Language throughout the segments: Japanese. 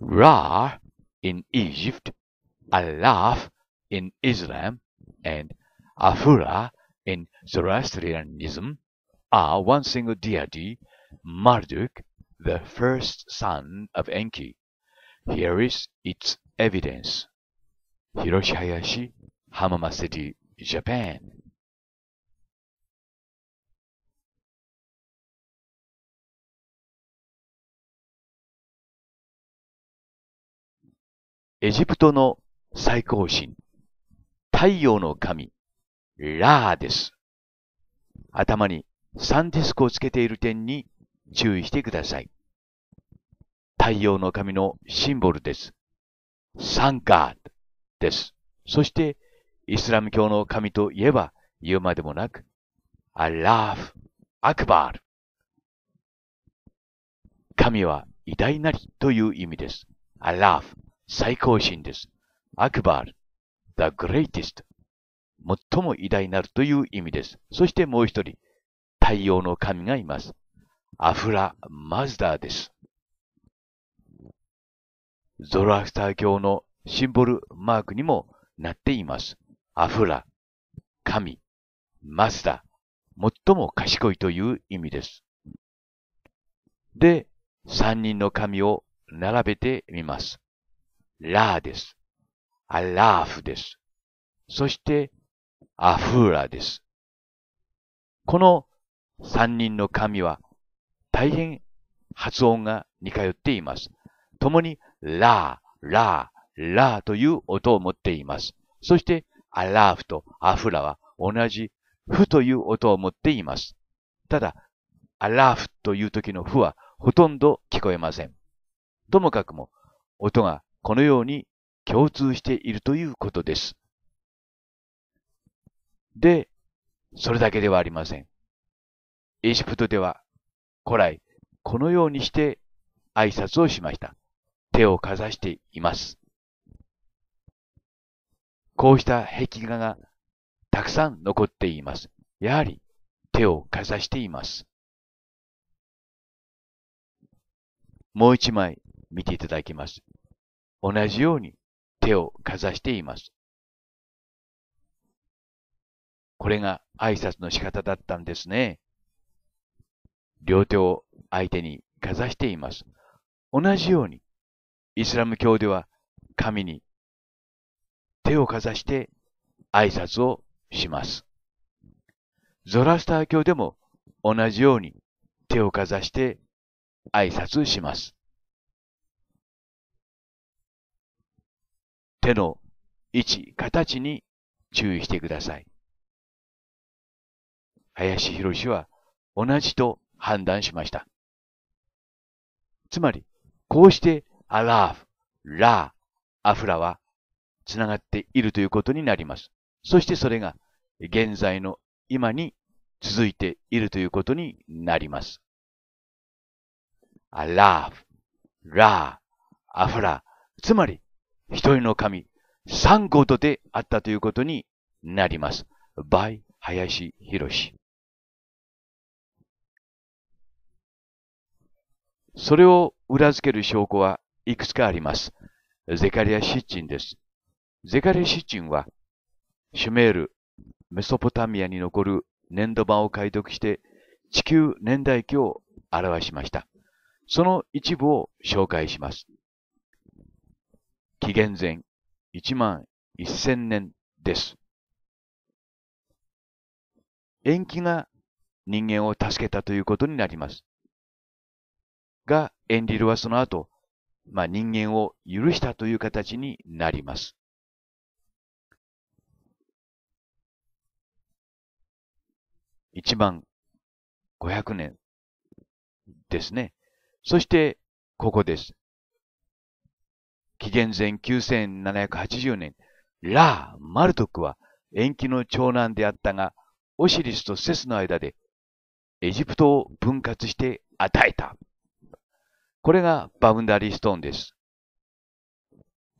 Ra in Egypt, Alaf in Islam, and Afura in Zoroastrianism are one single deity, Marduk, the first son of Enki. Here is its evidence. Hiroshayashi, Hamama City, Japan. エジプトの最高神、太陽の神、ラーです。頭にサンディスクをつけている点に注意してください。太陽の神のシンボルです。サンカーです。そして、イスラム教の神といえば言うまでもなく、アラーフ、アクバール。神は偉大なりという意味です。アラーフ。最高神です。アクバール、the greatest、最も偉大なるという意味です。そしてもう一人、太陽の神がいます。アフラ・マズダーです。ゾロアスター教のシンボルマークにもなっています。アフラ、神、マズダ、最も賢いという意味です。で、三人の神を並べてみます。ラーです。アラーフです。そして、アフーラです。この三人の神は大変発音が似通っています。共にラー、ラー、ラーという音を持っています。そしてアラーフとアフラは同じフという音を持っています。ただ、アラーフという時のフはほとんど聞こえません。ともかくも音がこのように共通しているということです。で、それだけではありません。エジプトでは古来このようにして挨拶をしました。手をかざしています。こうした壁画がたくさん残っています。やはり手をかざしています。もう一枚見ていただきます。同じように手をかざしています。これが挨拶の仕方だったんですね。両手を相手にかざしています。同じように、イスラム教では神に手をかざして挨拶をします。ゾラスター教でも同じように手をかざして挨拶します。手の位置、形に注意してください。林博士は同じと判断しました。つまり、こうしてアラーフ、ラー、アフラはつながっているということになります。そしてそれが現在の今に続いているということになります。アラーフ、ラー、アフラ、つまり一人の神、三ゴドであったということになります。by 林博士。それを裏付ける証拠はいくつかあります。ゼカリア・シッチンです。ゼカリア・シッチンは、シュメール、メソポタミアに残る粘土板を解読して地球年代記を表しました。その一部を紹介します。紀元前1万1000年です。延期が人間を助けたということになります。が、エンリルはその後、まあ、人間を許したという形になります。一万五百年ですね。そして、ここです。紀元前9780年、ラー・マルトクは延期の長男であったが、オシリスとセスの間でエジプトを分割して与えた。これがバウンダリーストーンです。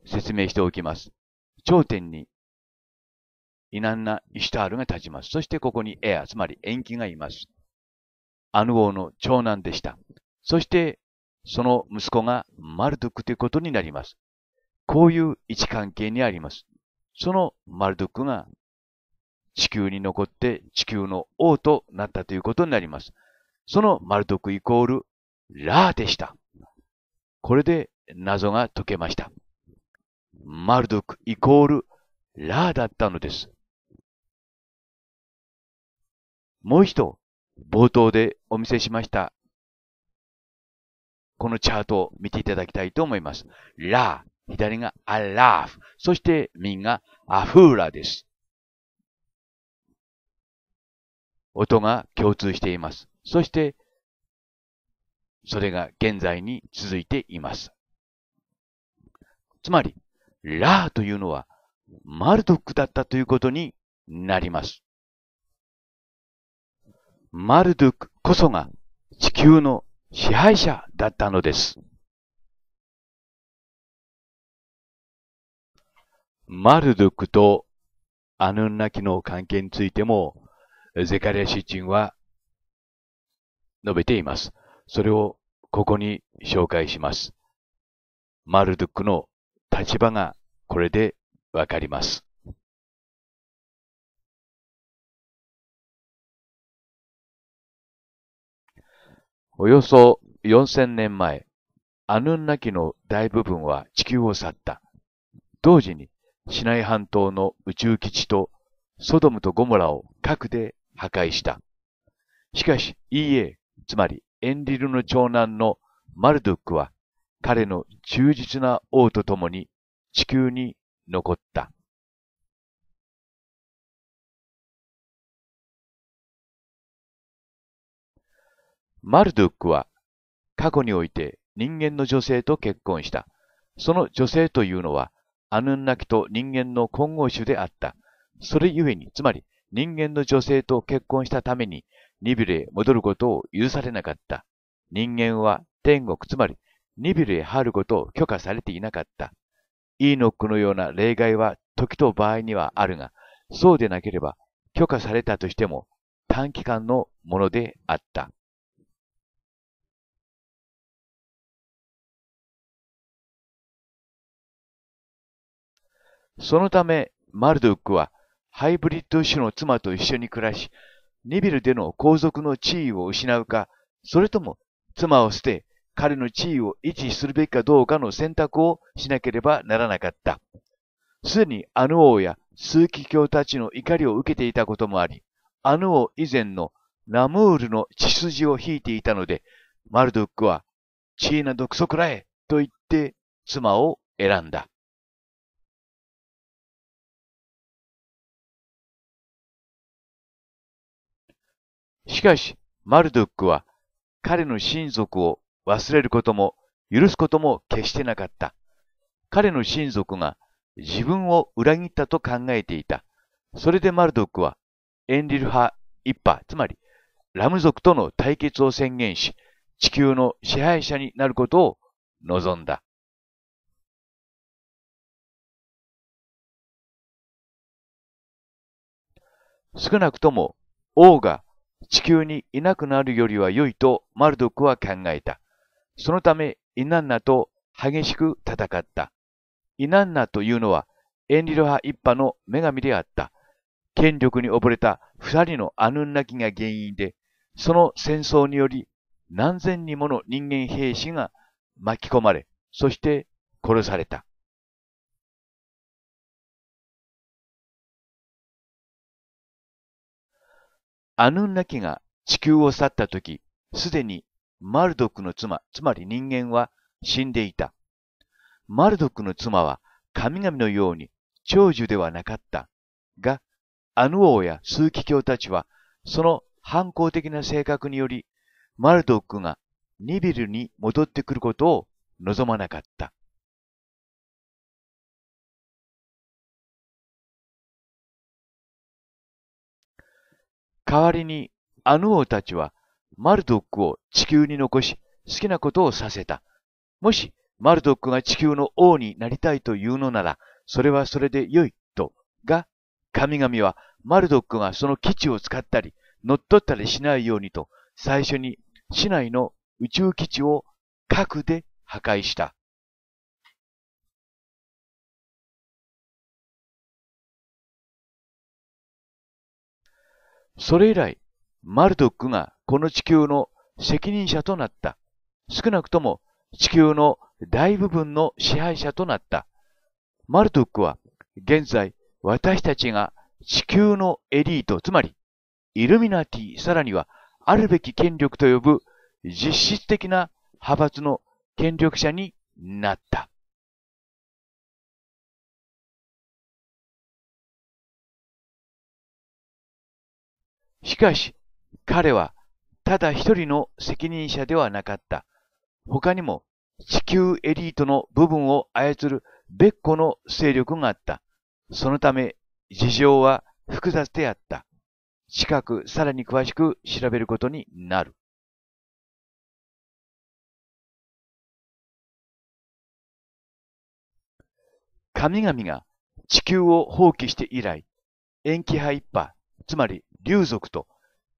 説明しておきます。頂点に、イナンナ・イシュタールが立ちます。そしてここにエア、つまり延期がいます。アヌ王の長男でした。そして、その息子がマルドクということになります。こういう位置関係にあります。そのマルドックが地球に残って地球の王となったということになります。そのマルドックイコールラーでした。これで謎が解けました。マルドックイコールラーだったのです。もう一度、冒頭でお見せしました。このチャートを見ていただきたいと思います。ラー、左がアラーフ。そして右がアフーラです。音が共通しています。そして、それが現在に続いています。つまり、ラーというのはマルドックだったということになります。マルドックこそが地球の支配者だったのです。マルドゥクとアヌンナキの関係についても、ゼカリアシチンは述べています。それをここに紹介します。マルドゥクの立場がこれでわかります。およそ4000年前、アヌンナキの大部分は地球を去った。同時にシナイ半島の宇宙基地とソドムとゴモラを核で破壊した。しかし、EA、つまりエンリルの長男のマルドックは彼の忠実な王と共に地球に残った。マルドックは過去において人間の女性と結婚した。その女性というのはアヌンナキと人間の混合種であった。それゆえに、つまり人間の女性と結婚したために、ニビルへ戻ることを許されなかった。人間は天国、つまりニビルへ入ることを許可されていなかった。イーノックのような例外は時と場合にはあるが、そうでなければ許可されたとしても短期間のものであった。そのため、マルドックはハイブリッド種の妻と一緒に暮らし、ニビルでの皇族の地位を失うか、それとも妻を捨て彼の地位を維持するべきかどうかの選択をしなければならなかった。すでにアヌ王や枢機卿たちの怒りを受けていたこともあり、アヌ王以前のナムールの血筋を引いていたので、マルドックは、チーナソくらえと言って妻を選んだ。しかし、マルドックは彼の親族を忘れることも許すことも決してなかった。彼の親族が自分を裏切ったと考えていた。それでマルドックはエンリル派一派、つまりラム族との対決を宣言し、地球の支配者になることを望んだ。少なくとも王が地球にいなくなるよりは良いとマルドクは考えた。そのため、イナンナと激しく戦った。イナンナというのは、エンリル派一派の女神であった。権力に溺れた二人のアヌンナキが原因で、その戦争により何千人もの人間兵士が巻き込まれ、そして殺された。アヌンナキが地球を去った時、すでにマルドックの妻、つまり人間は死んでいた。マルドックの妻は神々のように長寿ではなかったが、アヌ王や数奇教たちはその反抗的な性格により、マルドックがニビルに戻ってくることを望まなかった。代わりにあの王たちはマルドックを地球に残し好きなことをさせた。もしマルドックが地球の王になりたいというのなら、それはそれで良いと。が、神々はマルドックがその基地を使ったり、乗っ取ったりしないようにと、最初に市内の宇宙基地を核で破壊した。それ以来、マルドックがこの地球の責任者となった。少なくとも地球の大部分の支配者となった。マルドックは現在私たちが地球のエリート、つまりイルミナティ、さらにはあるべき権力と呼ぶ実質的な派閥の権力者になった。しかし、彼はただ一人の責任者ではなかった。他にも地球エリートの部分を操る別個の勢力があった。そのため、事情は複雑であった。近くさらに詳しく調べることになる。神々が地球を放棄して以来、延期派一派、つまり竜族と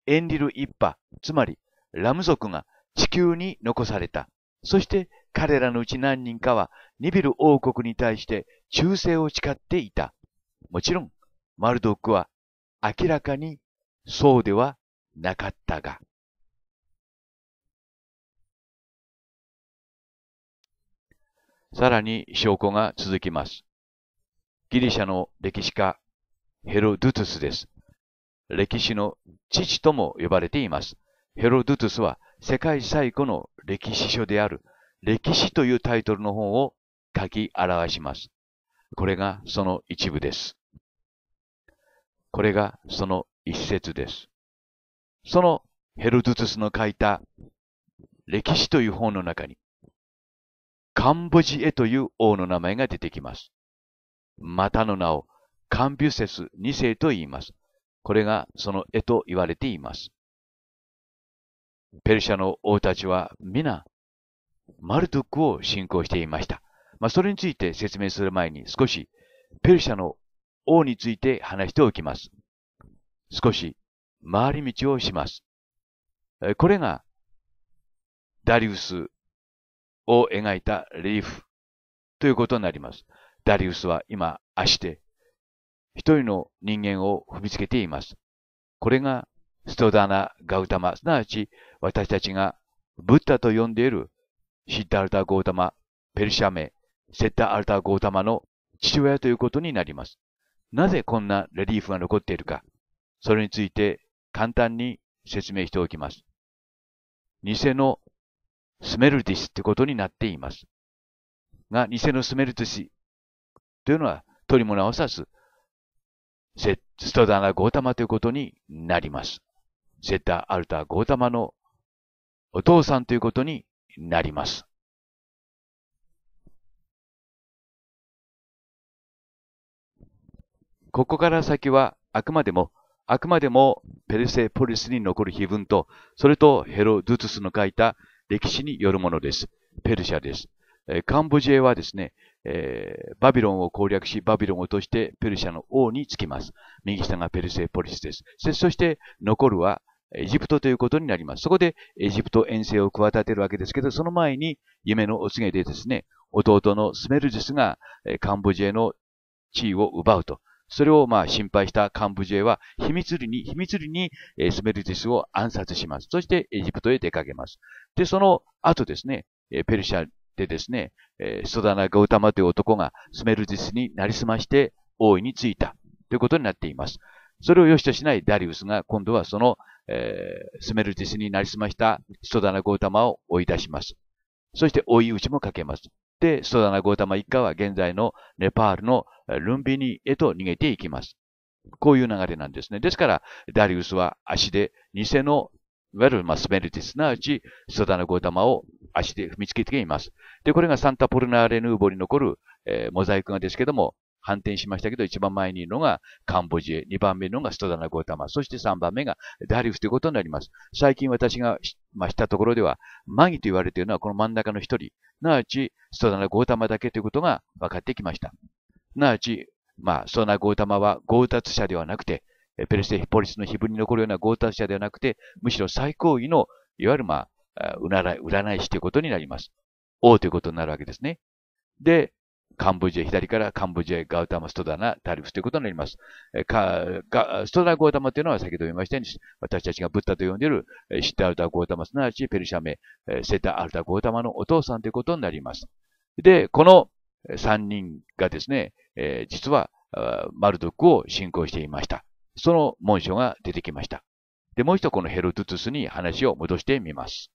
エンリル一派、つまりラム族が地球に残された。そして彼らのうち何人かはニビル王国に対して忠誠を誓っていた。もちろん、マルドックは明らかにそうではなかったが。さらに証拠が続きます。ギリシャの歴史家、ヘロドゥトゥスです。歴史の父とも呼ばれています。ヘロドゥトゥスは世界最古の歴史書である歴史というタイトルの本を書き表します。これがその一部です。これがその一節です。そのヘロドゥトゥスの書いた歴史という本の中に、カンボジエという王の名前が出てきます。またの名をカンビュセス2世と言います。これがその絵と言われています。ペルシャの王たちは皆、マルドゥクを信仰していました。まあ、それについて説明する前に少し、ペルシャの王について話しておきます。少し、回り道をします。これが、ダリウスを描いたレリーフということになります。ダリウスは今、足で一人の人間を踏みつけています。これがストダナ・ガウタマ、すなわち私たちがブッダと呼んでいるシッダルタ・ゴータマ、ペルシャ名、セッタ・アルタ・ゴータマの父親ということになります。なぜこんなレリーフが残っているか、それについて簡単に説明しておきます。偽のスメルディスってことになっています。が、偽のスメルディスというのは取り物を指すセツトダナゴータマということになります。セッタ・アルタ・ゴータマのお父さんということになります。ここから先はあくまでも、あくまでもペルセポリスに残る碑文と、それとヘロドゥトゥスの書いた歴史によるものです。ペルシャです。カンボジアはですね、えー、バビロンを攻略し、バビロンを落としてペルシャの王につきます。右下がペルセポリスです。そして残るはエジプトということになります。そこでエジプト遠征を企てるわけですけど、その前に夢のお告げでですね、弟のスメルジスがカンボジアの地位を奪うと。それをまあ心配したカンボジアは秘密裏に、秘密裏にスメルジスを暗殺します。そしてエジプトへ出かけます。で、その後ですね、ペルシャでですね、えソダナ・ガウタマという男がスメルィスになりすまして王位についたということになっています。それを良しとしないダリウスが今度はその、えスメルィスになりすましたソダナ・ゴータマを追い出します。そして追い打ちもかけます。で、ソダナ・ゴータマ一家は現在のネパールのルンビニへと逃げていきます。こういう流れなんですね。ですから、ダリウスは足で偽のいわゆる、まあ、ルティすなわち、スダナゴータマを足で踏みつけています。で、これがサンタポルナーレヌーボに残る、えー、モザイク画ですけども、反転しましたけど、一番前にいるのがカンボジア、二番目のがストダナゴータマ、そして三番目がダリウスということになります。最近私が、まあ、したところでは、マギと言われているのはこの真ん中の一人、すなわちストダナゴータマだけということが分かってきました。すなわち、まあ、ストダナゴータマは強奪者ではなくて、ペルセポリスの碑文に残るような強奪者ではなくて、むしろ最高位の、いわゆるまあ、占い師ということになります。王ということになるわけですね。で、カンボジア、左からカンボジア、ガウタマ、ストダナ、タリフスということになります。かかストダナ、ゴータマというのは先ほど言いましたように、私たちがブッダと呼んでいるシッタアルタ、ゴータマ、すなわちペルシャメ、セタアルタ、ゴータマのお父さんということになります。で、この3人がですね、実はマルドックを信仰していました。その文章が出てきました。で、もう一度このヘルトゥトゥスに話を戻してみます。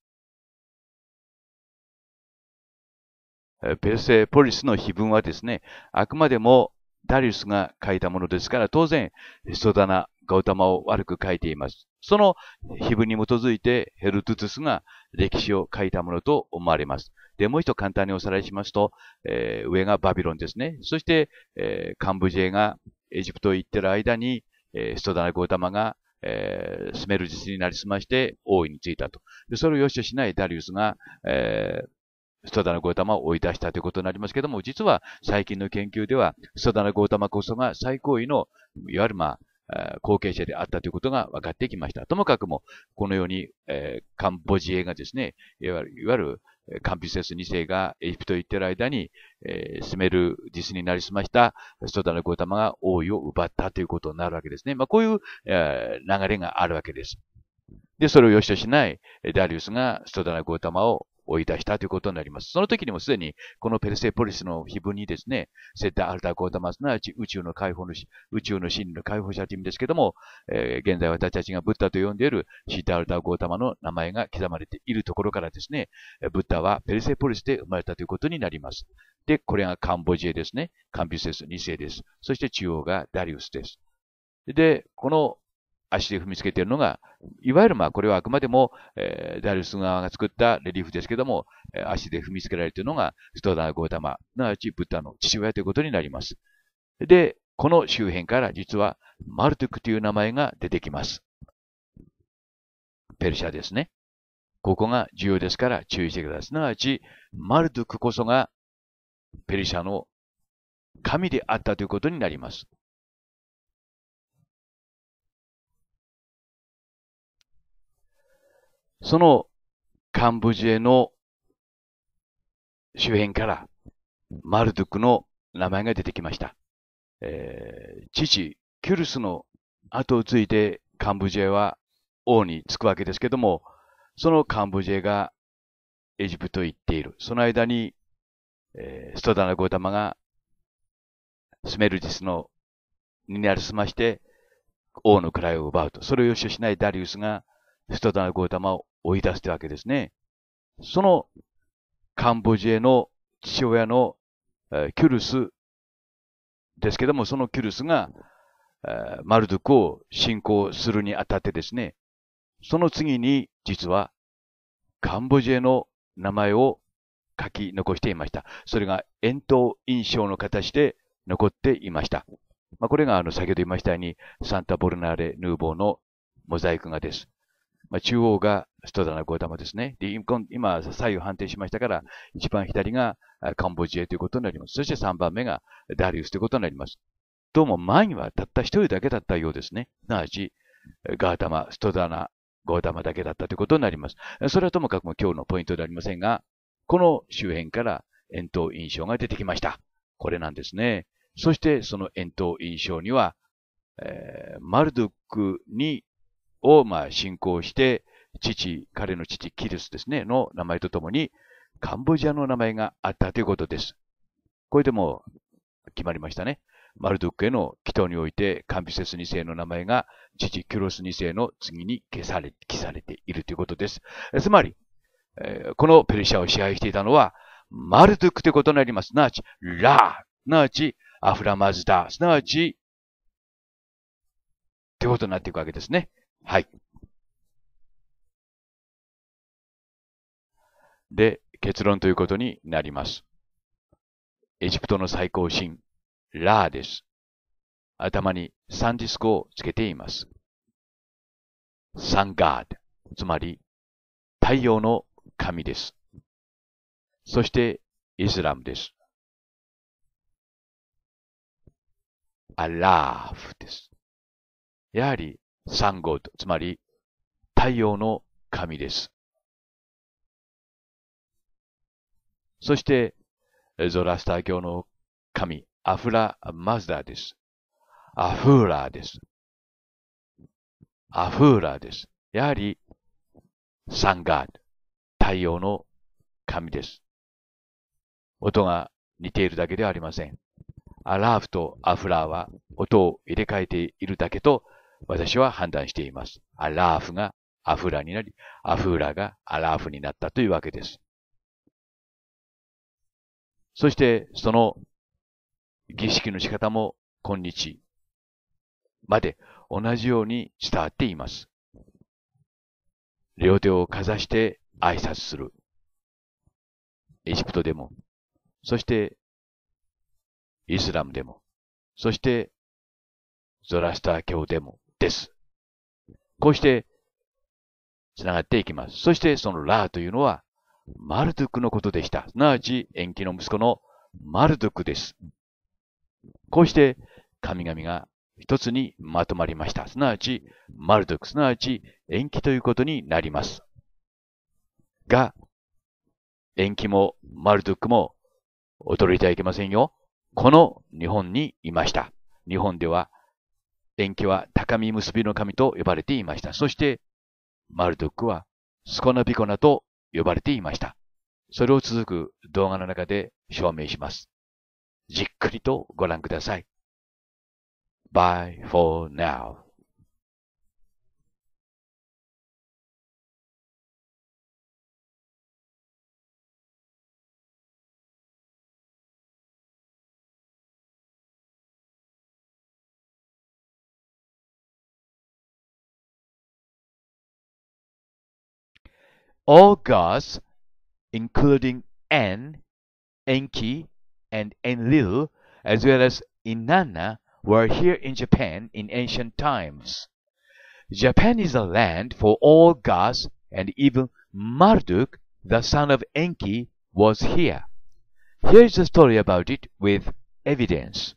ペルセポリスの碑文はですね、あくまでもダリウスが書いたものですから、当然、ソダナ、ガウタマを悪く書いています。その碑文に基づいてヘルトゥツスが歴史を書いたものと思われます。で、もう一度簡単におさらいしますと、えー、上がバビロンですね。そして、えー、カンブジェがエジプトへ行ってる間に、えー、人だなごマが、えー、住めるスになりすまして、王位についたと。で、それを良しとしないダリウスが、えー、ストダナゴータマを追い出したということになりますけども、実は最近の研究では、ストダナゴータマこそが最高位の、いわゆるまあ、後継者であったということが分かってきました。ともかくも、このように、えー、カンボジエがですね、いわゆる、いわゆるカンピセス2世がエジプト行ってる間に、えー、スメル実になりすましたソダのゴタマが王位を奪ったということになるわけですね。まあ、こういう、えー、流れがあるわけです。で、それを良しとしないダリウスがストダナゴータマを追い出したということになります。その時にもすでに、このペルセポリスの碑文にですね、セッタ・アルタ・ゴータマスな宇宙の解放の、宇宙の真理の解放者という意味ですけども、えー、現在私たちがブッダと呼んでいるシッタ・アルタ・ゴータマの名前が刻まれているところからですね、ブッダはペルセポリスで生まれたということになります。で、これがカンボジアですね。カンビセス2世です。そして中央がダリウスです。で、この足で踏みつけているのが、いわゆるまあこれはあくまでも、えー、ダルス側が作ったレリーフですけども、え足で踏みつけられているのがストーダー・ゴータマ、なわちブッダの父親ということになります。で、この周辺から実はマルトゥクという名前が出てきます。ペルシャですね。ここが重要ですから注意してください。すなわち、マルトゥクこそがペルシャの神であったということになります。そのカンブジエの周辺からマルドゥクの名前が出てきました。えー、父、キュルスの後を継いでカンブジエは王に着くわけですけども、そのカンブジエがエジプトへ行っている。その間に、えー、ストダナゴータマがスメルジスのになりすまして王の位を奪うと。それを予習しないダリウスがストダナゴータマを追い出したわけですね。そのカンボジアの父親の、キュルスですけども、そのキュルスが、マルドゥクを信仰するにあたってですね、その次に実はカンボジアの名前を書き残していました。それが円筒印象の形で残っていました。まあ、これがあの先ほど言いましたようにサンタボルナーレ・ヌーボーのモザイク画です。まあ、中央がストダナ・ゴーダマですね。で、今、左右判定しましたから、一番左がカンボジアということになります。そして3番目がダリウスということになります。どうも前にはたった一人だけだったようですね。すなわち、ガーダマ、ストダナ、ゴーダマだけだったということになります。それはともかくも今日のポイントでありませんが、この周辺から円筒印象が出てきました。これなんですね。そしてその円筒印象には、えー、マルドックにを、まあ、信仰して、父、彼の父、キリスですね、の名前とともに、カンボジアの名前があったということです。これでも決まりましたね。マルドックへの祈祷において、カンビセス2世の名前が、父キュロス2世の次に消され、消されているということです。つまり、えー、このペルシャを支配していたのは、マルドックということになります。すなわち、ラー、すなわち、アフラマズダ、すなわち、ということになっていくわけですね。はい。で、結論ということになります。エジプトの最高神、ラーです。頭にサンディスクをつけています。サンガード、つまり太陽の神です。そしてイスラムです。アラーフです。やはりサンゴッド、つまり太陽の神です。そして、ゾラスター教の神、アフラ・マズダーです。アフーラーです。アフーラーです。やはり、サンガード、太陽の神です。音が似ているだけではありません。アラーフとアフラーは音を入れ替えているだけと私は判断しています。アラーフがアフラになり、アフーラがアラーフになったというわけです。そして、その儀式の仕方も今日まで同じように伝わっています。両手をかざして挨拶する。エジプトでも、そしてイスラムでも、そしてゾラスター教でも、です。こうして、繋がっていきます。そしてそのラーというのは、マルドゥクのことでした。すなわち、延期の息子のマルドゥクです。こうして、神々が一つにまとまりました。すなわち、マルドゥク、すなわち、延期ということになります。が、延期もマルドゥクも驚いてはいけませんよ。この日本にいました。日本では電気は高み結びの神と呼ばれていました。そして、マルドックはスコナピコナと呼ばれていました。それを続く動画の中で証明します。じっくりとご覧ください。Bye for now. All gods, including En, Enki, and Enlil, as well as Inanna, were here in Japan in ancient times. Japan is a land for all gods, and even Marduk, the son of Enki, was here. Here is a story about it with evidence.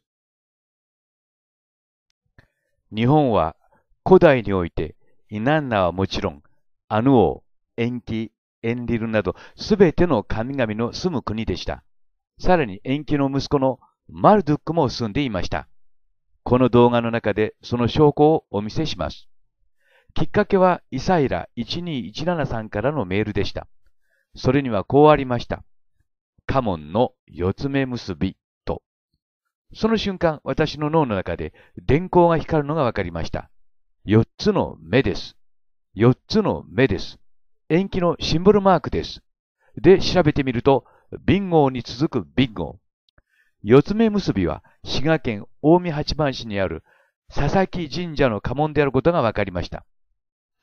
日本は古代においてイナンナはもちろんアヌ王延期、延リルなど、すべての神々の住む国でした。さらに延期の息子のマルドゥックも住んでいました。この動画の中でその証拠をお見せします。きっかけはイサイラ1217さんからのメールでした。それにはこうありました。カモンの四つ目結びと。その瞬間、私の脳の中で電光が光るのがわかりました。四つの目です。四つの目です。延期のシンボルマークです。で、調べてみると、ビンゴーに続くビンゴ。ー。四つ目結びは、滋賀県近江八幡市にある佐々木神社の家紋であることが分かりました。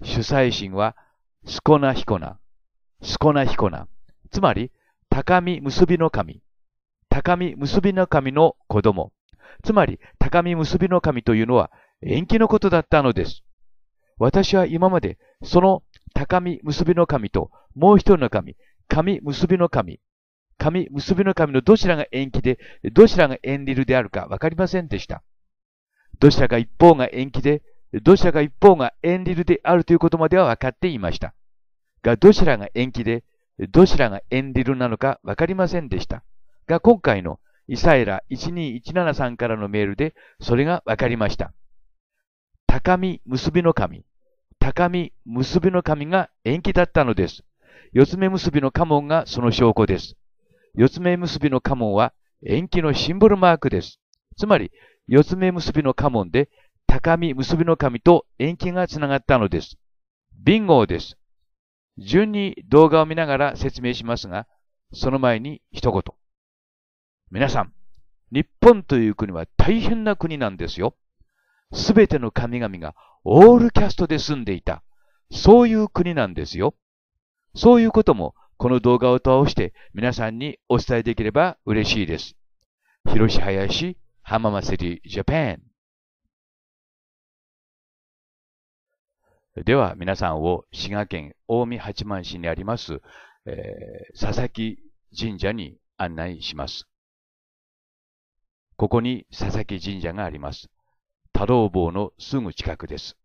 主催神は、スコナヒコナ、スコナヒコナ、つまり、高見結びの神、高見結びの神の子供、つまり、高見結びの神というのは、延期のことだったのです。私は今までその高み結びの神ともう一人の神、神結びの神、神結びの神のどちらが延期で、どちらが縁リルであるかわかりませんでした。どちらか一方が延期で、どちらか一方が縁リルであるということまでは分かっていました。が、どちらが延期で、どちらが縁リルなのかわかりませんでした。が、今回のイサエラ12173からのメールで、それがわかりました。高み結びの神。高み、結びの神が延期だったのです。四つ目結びの家紋がその証拠です。四つ目結びの家紋は延期のシンボルマークです。つまり、四つ目結びの家紋で、高み結びの神と延期がつながったのです。ビンゴです。順に動画を見ながら説明しますが、その前に一言。皆さん、日本という国は大変な国なんですよ。すべての神々がオールキャストで住んでいた。そういう国なんですよ。そういうことも、この動画を通して皆さんにお伝えできれば嬉しいです。広志林浜祭りジャパン。では皆さんを滋賀県近江八幡市にあります、えー、佐々木神社に案内します。ここに佐々木神社があります。茶道坊のすぐ近くです。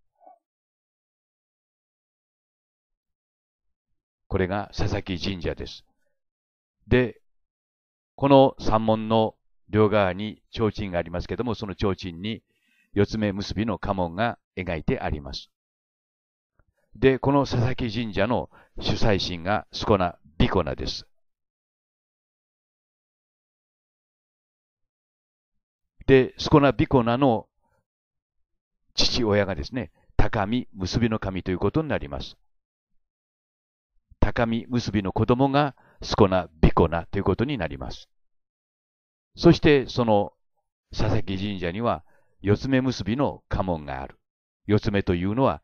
これが佐々木神社です。で、この山門の両側に提灯がありますけども、その提灯に四つ目結びの家紋が描いてあります。で、この佐々木神社の主催神がスコナ・ビコナです。で、スコナ・ビコナの父親がですね、高み、結びの神ということになります。高み、結びの子供が、すこな、びこなということになります。そして、その、佐々木神社には、四つ目結びの家紋がある。四つ目というのは、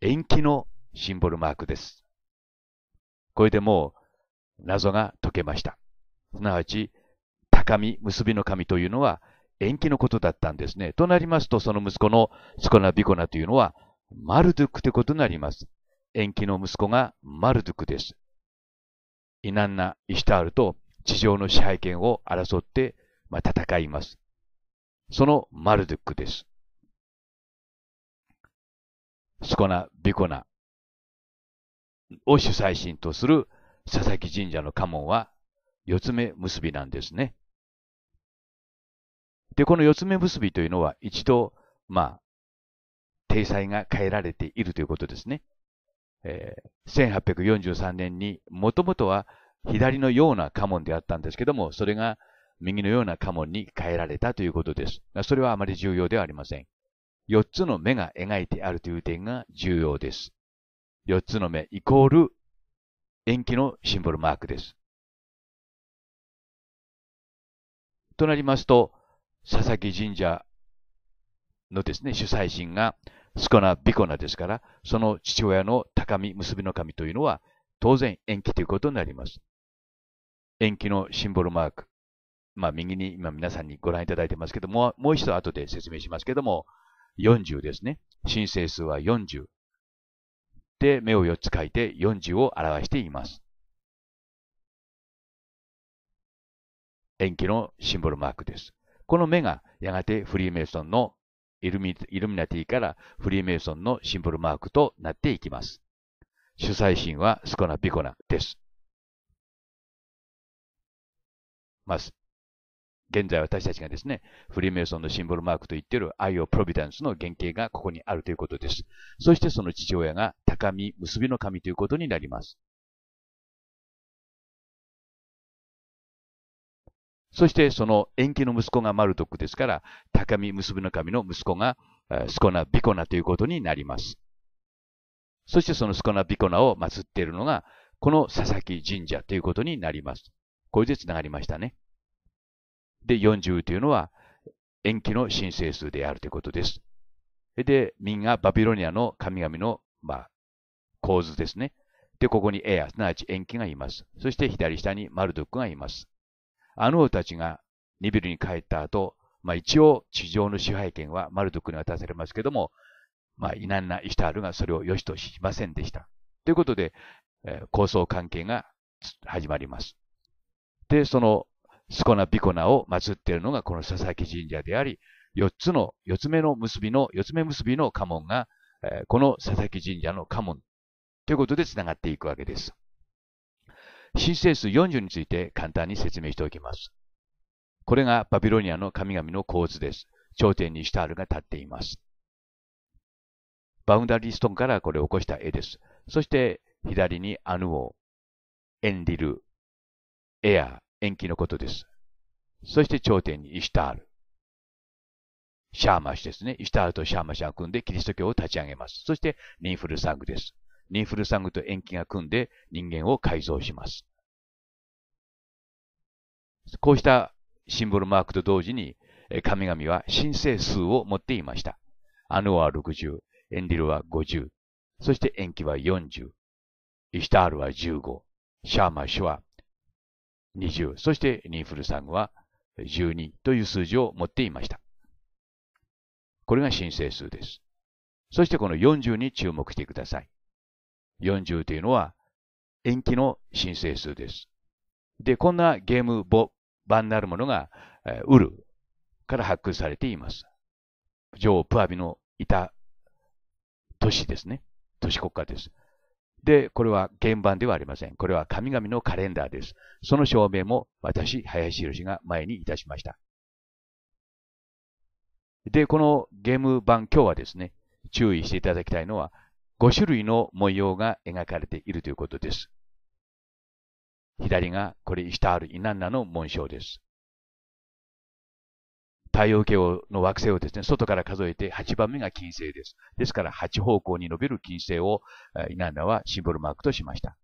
延期のシンボルマークです。これでもう、謎が解けました。すなわち、高み、結びの神というのは、延期のことだったんですね。となりますと、その息子のスコナビコナというのは、マルドゥックということになります。延期の息子がマルドゥックです。イナンナ・イシュタールと地上の支配権を争って、まあ、戦います。そのマルドゥックです。スコナ・ビコナを主催神とする佐々木神社の家紋は四つ目結びなんですね。で、この四つ目結びというのは一度、まあ、体裁が変えられているということですね。えー、1843年に、もともとは左のような家紋であったんですけども、それが右のような家紋に変えられたということです。それはあまり重要ではありません。4つの目が描いてあるという点が重要です。4つの目イコール延期のシンボルマークです。となりますと、佐々木神社のですね、主催神が、スコナ・ビコナですから、その父親の高み、結びの神というのは、当然延期ということになります。延期のシンボルマーク。まあ、右に今皆さんにご覧いただいてますけども、もう一度後で説明しますけども、40ですね。申請数は40。で、目を4つ書いて40を表しています。延期のシンボルマークです。この目がやがてフリーメイソンのイルミナティからフリーメイソンのシンボルマークとなっていきます。主催神はスコナピコナです。ます。現在私たちがですね、フリーメイソンのシンボルマークと言っている愛をプロビダンスの原型がここにあるということです。そしてその父親が高み、結びの神ということになります。そしてその延期の息子がマルドックですから、高見結びの神の息子が、スコナ・ビコナということになります。そしてそのスコナ・ビコナを祀っているのが、この佐々木神社ということになります。これで繋がりましたね。で、40というのは、延期の申請数であるということです。で、民がバビロニアの神々の、まあ、構図ですね。で、ここにエア、すなわち延期がいます。そして左下にマルドックがいます。アヌ王たちがニビルに帰った後、まあ、一応地上の支配権はマルドクに渡されますけども、まあ、イナンナ・イシタールがそれを良しとしませんでした。ということで、えー、構想関係が始まります。で、そのスコナ・ビコナを祀っているのがこの佐々木神社であり、4つの、4つ目の結びの、4つ目結びの家紋が、えー、この佐々木神社の家紋ということで繋がっていくわけです。神聖数40について簡単に説明しておきます。これがバビロニアの神々の構図です。頂点にシュタールが立っています。バウンダリーストーンからこれを起こした絵です。そして左にアヌオ、エンリル、エア、延期のことです。そして頂点にイシュタール。シャーマシですね。イシュタールとシャーマシが組んでキリスト教を立ち上げます。そしてリンフルサングです。リンフルサングと塩基が組んで人間を改造します。こうしたシンボルマークと同時に、神々は神聖数を持っていました。アヌは60、エンディルは50、そして塩基は40、イシタールは15、シャーマシュは20、そしてニンフルサグは12という数字を持っていました。これが神聖数です。そしてこの40に注目してください。40というのは延期の申請数です。で、こんなゲーム版なるものが、えー、ウルから発掘されています。女王プアビのいた都市ですね。都市国家です。で、これは原版ではありません。これは神々のカレンダーです。その証明も私、林博が前にいたしました。で、このゲーム版今日はですね、注意していただきたいのは、5種類の模様が描かれているということです。左がこれイシタール・イナンナの紋章です。太陽系の惑星をですね、外から数えて8番目が金星です。ですから8方向に伸びる金星をイナンナはシンボルマークとしました。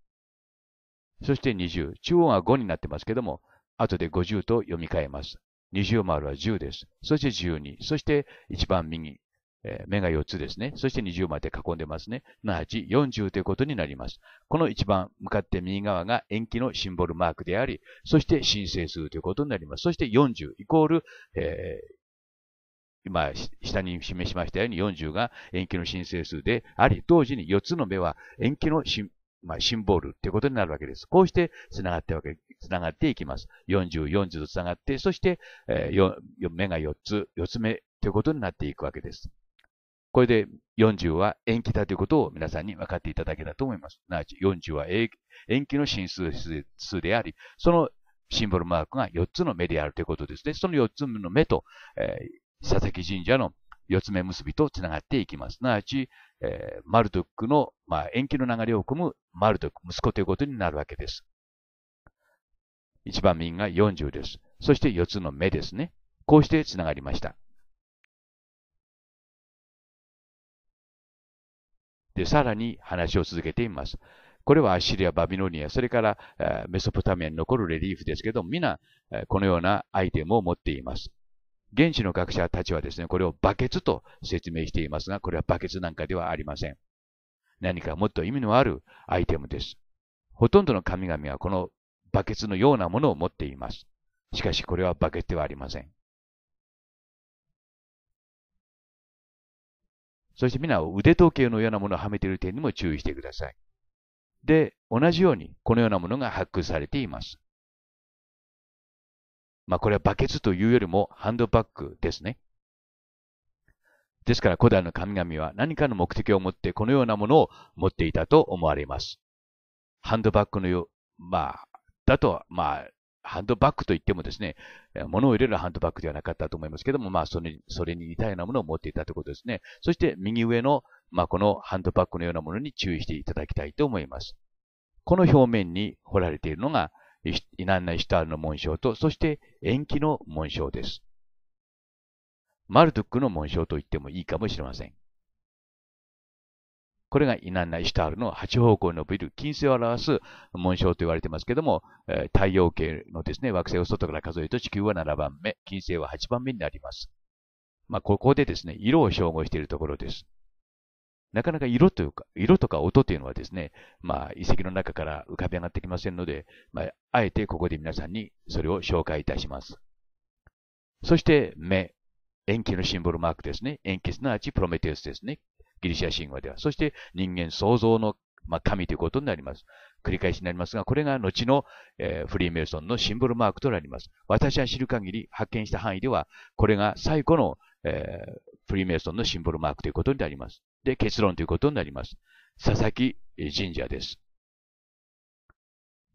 そして20。中央が5になってますけども、後で50と読み替えます。20丸は10です。そして12。そして一番右。え目が4つですね。そして20まで囲んでますね。あち40ということになります。この一番向かって右側が延期のシンボルマークであり、そして申請数ということになります。そして40イコール、えー、今、下に示しましたように40が延期の申請数であり、同時に4つの目は延期のシン,、まあ、シンボルということになるわけです。こうして繋がってわけ、繋がっていきます。40、40と繋がって、そして、えー、目が4つ、4つ目ということになっていくわけです。これで40は延期だということを皆さんに分かっていただけたと思います。なわち40は延期の進数数であり、そのシンボルマークが4つの目であるということですね。その4つの目と、えー、佐々木神社の4つ目結びと繋がっていきます。なわち、えー、マルドックの、まあ、延期の流れを組むマルドック、息子ということになるわけです。一番右が40です。そして4つの目ですね。こうして繋がりました。で、さらに話を続けています。これはアッシリア、バビロニア、それからメソポタミアに残るレリーフですけど、皆このようなアイテムを持っています。現地の学者たちはですね、これをバケツと説明していますが、これはバケツなんかではありません。何かもっと意味のあるアイテムです。ほとんどの神々はこのバケツのようなものを持っています。しかしこれはバケツではありません。そして皆腕時計のようなものをはめている点にも注意してください。で、同じようにこのようなものが発掘されています。まあこれはバケツというよりもハンドバッグですね。ですから古代の神々は何かの目的を持ってこのようなものを持っていたと思われます。ハンドバッグのよう、まあ、だと、まあ、ハンドバッグといってもですね、物を入れるハンドバッグではなかったと思いますけども、まあ、それそれに似たようなものを持っていたということですね。そして、右上の、まあ、このハンドバッグのようなものに注意していただきたいと思います。この表面に彫られているのが、イナンナイシュタールの紋章と、そして延期の紋章です。マルトックの紋章と言ってもいいかもしれません。これがイナンナ・イシュタールの8方向に伸びる金星を表す紋章と言われてますけども、え太陽系のですね、惑星を外から数えると地球は7番目、金星は8番目になります。まあ、ここでですね、色を照合しているところです。なかなか色というか、色とか音というのはですね、まあ、遺跡の中から浮かび上がってきませんので、まあ、あえてここで皆さんにそれを紹介いたします。そして、目。塩基のシンボルマークですね。塩基すなわちプロメテウスですね。ギリシャ神話では。そして人間創造の、まあ、神ということになります。繰り返しになりますが、これが後の、えー、フリーメイソンのシンボルマークとなります。私は知る限り発見した範囲では、これが最古の、えー、フリーメイソンのシンボルマークということになります。で、結論ということになります。佐々木神社です。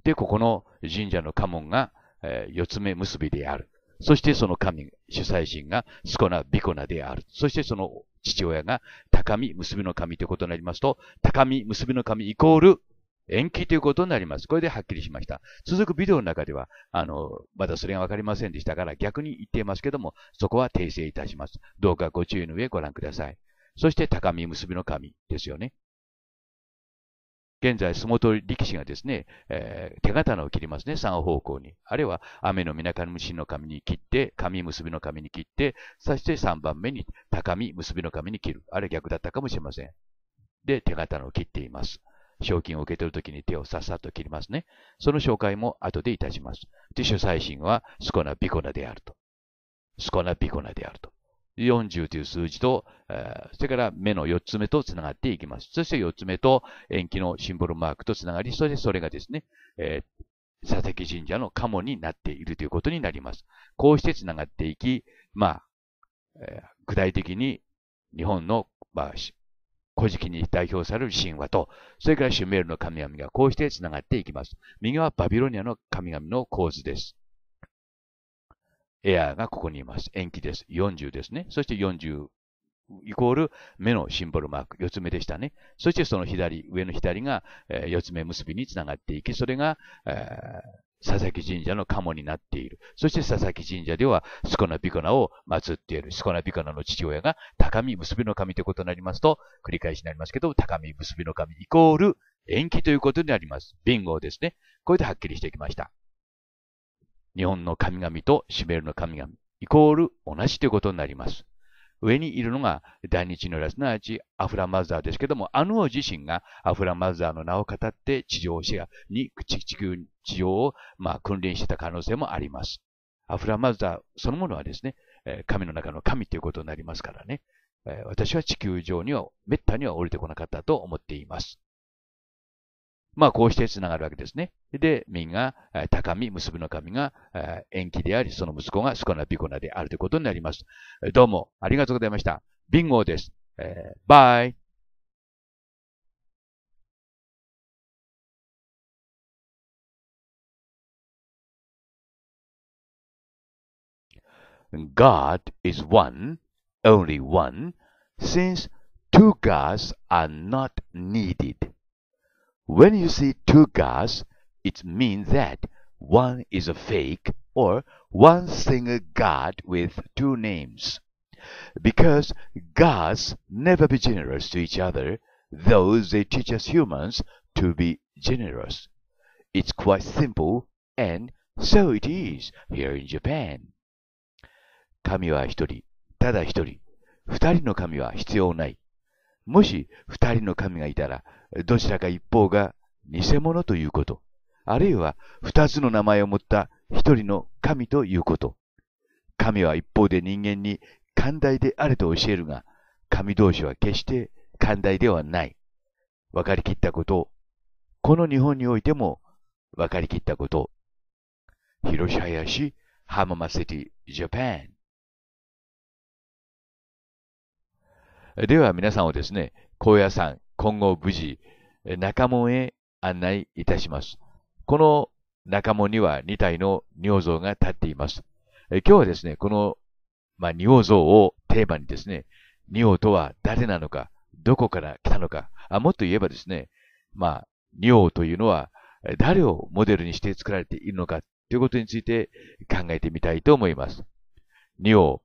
で、ここの神社の家紋が、えー、四つ目結びである。そしてその神、主催神がスコナ・ビコナである。そしてその父親が高み、結びの神ということになりますと、高み、結びの神イコール延期ということになります。これではっきりしました。続くビデオの中では、あの、まだそれがわかりませんでしたから逆に言っていますけども、そこは訂正いたします。どうかご注意の上ご覧ください。そして高み結びの神ですよね。現在、相撲取り力士がですね、えー、手刀を切りますね、三方向に。あるいは、雨のみなか虫の髪に切って、髪結びの髪に切って、そして3番目に高み結びの髪に切る。あれ逆だったかもしれません。で、手刀を切っています。賞金を受け取るときに手をさっさと切りますね。その紹介も後でいたします。で、主催新は、スコナビコナであると。スコナビコナであると。40という数字と、えー、それから目の4つ目とつながっていきます。そして4つ目と延期のシンボルマークとつながり、そしてそれがですね、えー、佐々木神社のモになっているということになります。こうしてつながっていき、まあ、えー、具体的に日本の、まあ、古事記に代表される神話と、それからシュメールの神々がこうしてつながっていきます。右はバビロニアの神々の構図です。エアーがここにいます。延期です。40ですね。そして40イコール目のシンボルマーク、四つ目でしたね。そしてその左、上の左が、四つ目結びにつながっていき、それが、えー、佐々木神社の鴨になっている。そして佐々木神社では、スコナビコナを祀っている。スコナビコナの父親が、高見結びの神ということになりますと、繰り返しになりますけど、高見結びの神イコール延期ということになります。ビンゴですね。これではっきりしてきました。日本の神々とシベルの神々、イコール同じということになります。上にいるのが大日如来、すなわちアフラマザーですけども、アヌオ自身がアフラマザーの名を語って地上シェアに地球、地上をまあ訓練してた可能性もあります。アフラマザーそのものはですね、神の中の神ということになりますからね、私は地球上には滅多には降りてこなかったと思っています。まあ、こうして繋がるわけですね。で、民が、高み、結ぶの神が、延期であり、その息子がスコナびコナであるということになります。どうも、ありがとうございました。ビンゴです。えー、バイ。God is one, only one, since two gods are not needed. When you see two gods, it means that one is a fake or one single god with two names. Because gods never be generous to each other, though they teach us humans to be generous. It's quite simple, and so it is here in Japan. 神は一人、ただ一人、二人の神は必要ない。もし二人の神がいたら、どちらか一方が偽物ということ。あるいは二つの名前を持った一人の神ということ。神は一方で人間に寛大であれと教えるが、神同士は決して寛大ではない。分かりきったこと。この日本においても分かりきったこと。広し林浜松シティ、ジャパン。では皆さんをですね、高野山、今後無事、中門へ案内いたします。この中門には2体の尿像が立っています。今日はですね、この、まあ、尿像をテーマにですね、尿とは誰なのか、どこから来たのか、あもっと言えばですね、まあ、尿というのは誰をモデルにして作られているのかということについて考えてみたいと思います。尿、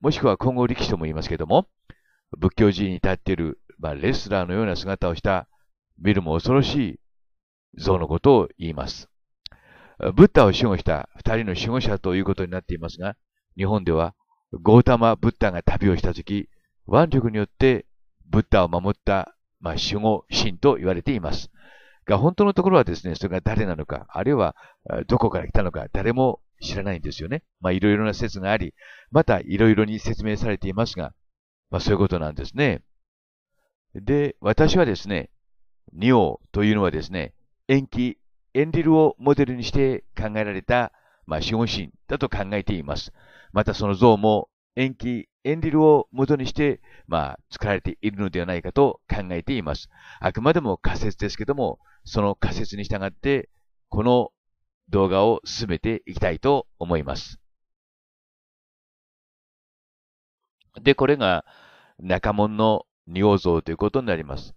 もしくは今後力士とも言いますけども、仏教寺院に立っている、まあ、レスラーのような姿をした、見るも恐ろしい像のことを言います。ブッダを守護した二人の守護者ということになっていますが、日本ではゴータマ・ブッダが旅をしたとき、腕力によってブッダを守った、まあ、守護神と言われています。が、本当のところはですね、それが誰なのか、あるいはどこから来たのか、誰も知らないんですよね。まあ、いろいろな説があり、またいろいろに説明されていますが、まあ、そういうことなんですね。で、私はですね、仁王というのはですね、延期、エンリルをモデルにして考えられた、まあ、資本神だと考えています。またその像も延期、エンリルを元にして、まあ、作られているのではないかと考えています。あくまでも仮説ですけども、その仮説に従って、この動画を進めていきたいと思います。で、これが中門の仁王像ということになります。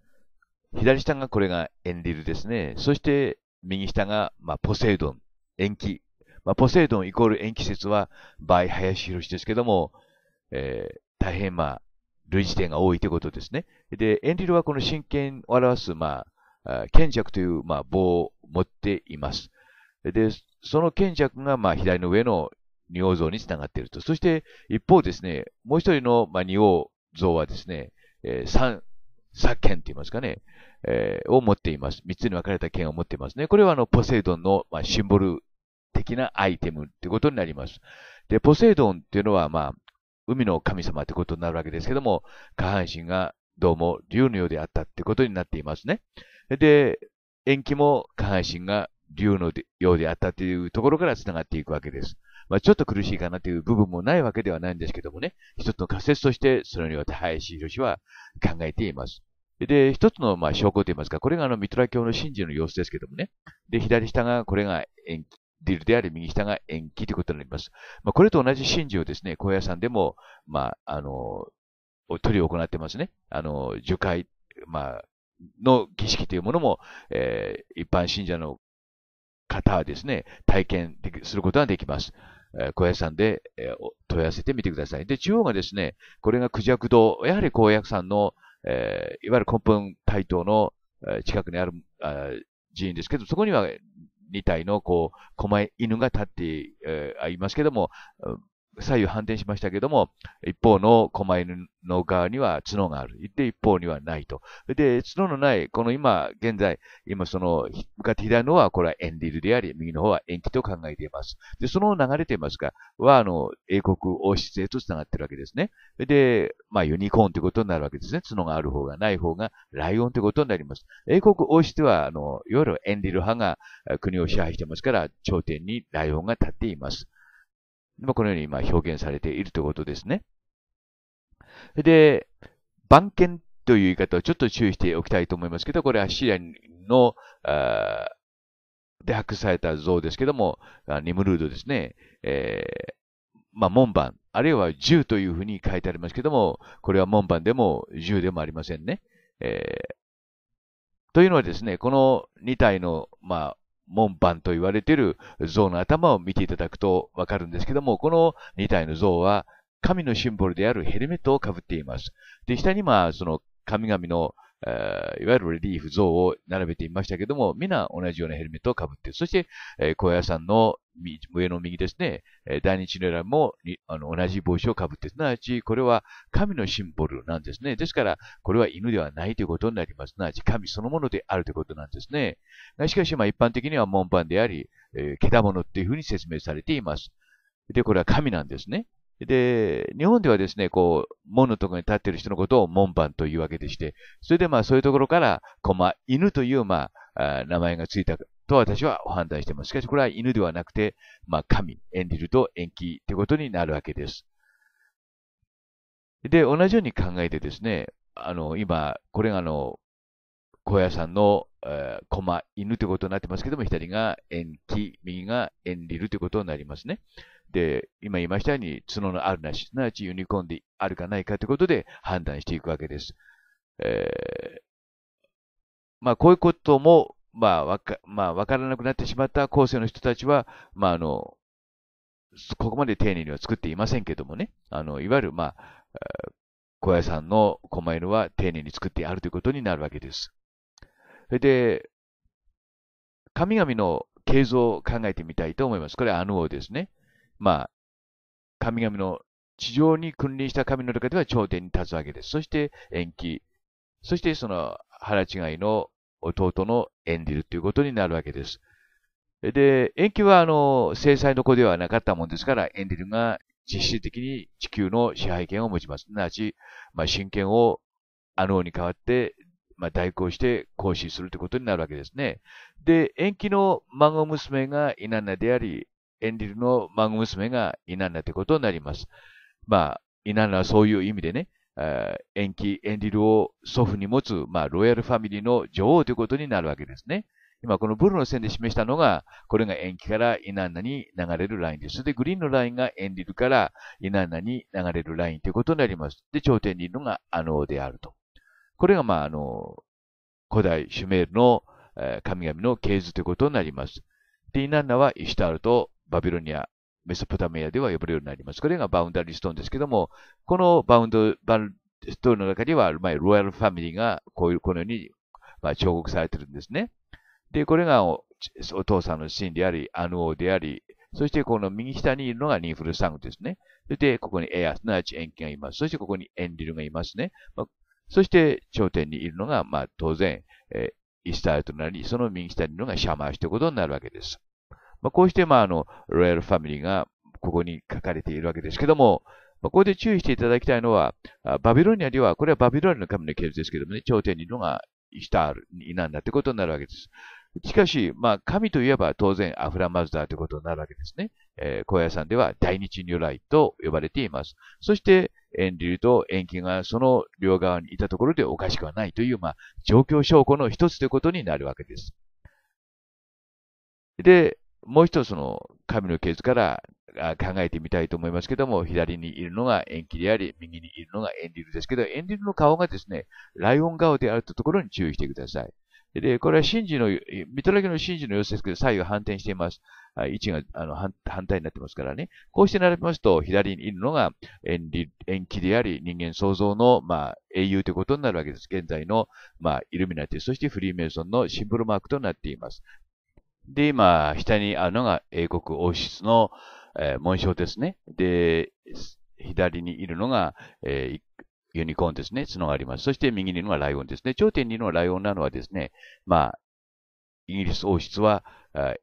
左下がこれがエンリルですね。そして右下が、まあ、ポセイドン、延期。まあ、ポセイドンイコール延期説は、倍林博ですけども、えー、大変まあ、類似点が多いということですね。で、エンリルはこの真剣を表す、まあ、賢弱という、まあ、棒を持っています。で、その賢弱が、まあ、左の上の仁王像につながっていると。そして一方ですね、もう一人の、まあ、仁王像はですね、えー、三、三剣と言いますかね、えー、を持っています。三つに分かれた剣を持っていますね。これはあの、ポセイドンの、まあ、シンボル的なアイテムということになります。で、ポセイドンっていうのは、まあ、海の神様ってことになるわけですけども、下半身がどうも竜のようであったってことになっていますね。で、延期も下半身が竜のようであったというところから繋がっていくわけです。まあ、ちょっと苦しいかなという部分もないわけではないんですけどもね、一つの仮説としてそによって林博士は考えています。で、一つのま証拠といいますか、これがあのミトラ教の神事の様子ですけどもね、で、左下がこれが延期、ディルであり、右下が延期ということになります。まあ、これと同じ神事をですね、屋野山でも、まあ、あの、取り行ってますね。あの、樹海、まあ、の儀式というものも、えー、一般信者の方はですね、体験することができます。小屋さんで、問い合わせてみてください。で、中央がですね、これがクジャク堂、やはり小屋さんの、いわゆる根本台頭の、近くにある寺院ですけど、そこには2体のこう、狛犬が立って、いますけども、左右反転しましたけども、一方の狛犬の側には角がある。て一方にはないと。で、角のない、この今、現在、今その、向かって左のは、これはエンリルであり、右の方は延期と考えています。で、その流れといいますか、は、あの、英国王室へと繋がってるわけですね。で、まあ、ユニコーンということになるわけですね。角がある方がない方が、ライオンということになります。英国王室は、あの、いわゆるエンリル派が国を支配してますから、頂点にライオンが立っています。まあ、このように今表現されているということですね。で、番犬という言い方をちょっと注意しておきたいと思いますけど、これはシリアの、あで発掘された像ですけども、ニムルードですね、えー、まあ、門番、あるいは銃というふうに書いてありますけども、これは門番でも銃でもありませんね。えー、というのはですね、この2体の、まあ、門番と言われている像の頭を見ていただくとわかるんですけども、この2体の像は神のシンボルであるヘルメットをかぶっています。で、下にまあ、その神々の、えー、いわゆるレリーフ像を並べていましたけども、皆同じようなヘルメットをかぶって、そして、えー、小屋さんの上の右ですね、二日の欄もあの同じ帽子をかぶって、すなわちこれは神のシンボルなんですね。ですから、これは犬ではないということになります。すなわち神そのものであるということなんですね。しかし、一般的には門番であり、えー、物っていうふうに説明されています。で、これは神なんですね。で、日本ではですね、こう、門のところに立っている人のことを門番というわけでして、それでまあそういうところから、犬という、まあ、名前がついたと私は判断しています。しかしこれは犬ではなくて、まあ神、ディルと延期ってことになるわけです。で、同じように考えてですね、あの、今、これがあの、小屋さんの、えー、駒、犬ということになってますけども、左が延期、右がデリルということになりますね。で、今言いましたように、角のあるなし、すなわちユニコーンであるかないかということで判断していくわけです。えー、まあ、こういうこともまあ、わか、まあ、わからなくなってしまった後世の人たちは、まあ、あの、ここまで丁寧には作っていませんけどもね、あの、いわゆる、まあ、小屋さんの狛犬は丁寧に作ってあるということになるわけです。それで、神々の形像を考えてみたいと思います。これアヌ王ですね。まあ、神々の地上に君臨した神の中では頂点に立つわけです。そして延期。そしてその腹違いの弟のエ演じルということになるわけです。で、延期はあの、制裁の子ではなかったもんですから、エンデルが実質的に地球の支配権を持ちます。すなわち、まあ、神権をアノーに代わって、まあ、代行して行使するということになるわけですね。で、延期の孫娘がイナンナであり、エンディルの孫娘がイナンナということになります。まあ、イナンナはそういう意味でね、延期、エンリルを祖父に持つ、まあ、ロイヤルファミリーの女王ということになるわけですね。今、このブルーの線で示したのが、これが延期からイナンナに流れるラインです。で、グリーンのラインがエンリルからイナンナに流れるラインということになります。で、頂点にいるのがアノーであると。これが、まあ、あの、古代シュメールの、神々の系図ということになります。で、イナンナはイシュタールとバビロニア、メソポタミアでは呼ばれるようになります。これがバウンダリーストーンですけども、このバウンド、バウストーンの中には、まあ、ロイヤルファミリーがこういう、このように、まあ、彫刻されてるんですね。で、これがお父さんのシーンであり、アヌオーであり、そしてこの右下にいるのがニンフルサングですね。そして、ここにエアすなわちンキがいます。そして、ここにエンリルがいますね。まあ、そして、頂点にいるのが、まあ、当然、えー、イスタールとなり、その右下にいるのがシャマーシということになるわけです。まあ、こうして、まあ、あの、ロイヤルファミリーがここに書かれているわけですけども、まあ、ここで注意していただきたいのは、バビロニアでは、これはバビロニアの神の系図ですけどもね、頂点にいるのがスタールになんだということになるわけです。しかし、まあ、神といえば当然アフラマズダーということになるわけですね。えー、高さんでは大日如来と呼ばれています。そして、エンリルとエンキがその両側にいたところでおかしくはないという、まあ、状況証拠の一つということになるわけです。で、もう一つの神のケースから考えてみたいと思いますけども、左にいるのが縁切りであり、右にいるのがエンリルですけど、エンリルの顔がですね、ライオン顔であるというところに注意してください。で、これは神事の、ミトラギの神事の様子ですけど、左右反転しています。位置があの反対になってますからね。こうして並びますと、左にいるのが縁起であり、人間創造の、まあ、英雄ということになるわけです。現在の、まあ、イルミナティ、そしてフリーメイソンのシンボルマークとなっています。で、今、下にあるのが英国王室の、えー、紋章ですね。で、左にいるのが、えー、ユニコーンですね。角があります。そして右にいるのがライオンですね。頂点にいるのがライオンなのはですね、まあ、イギリス王室は、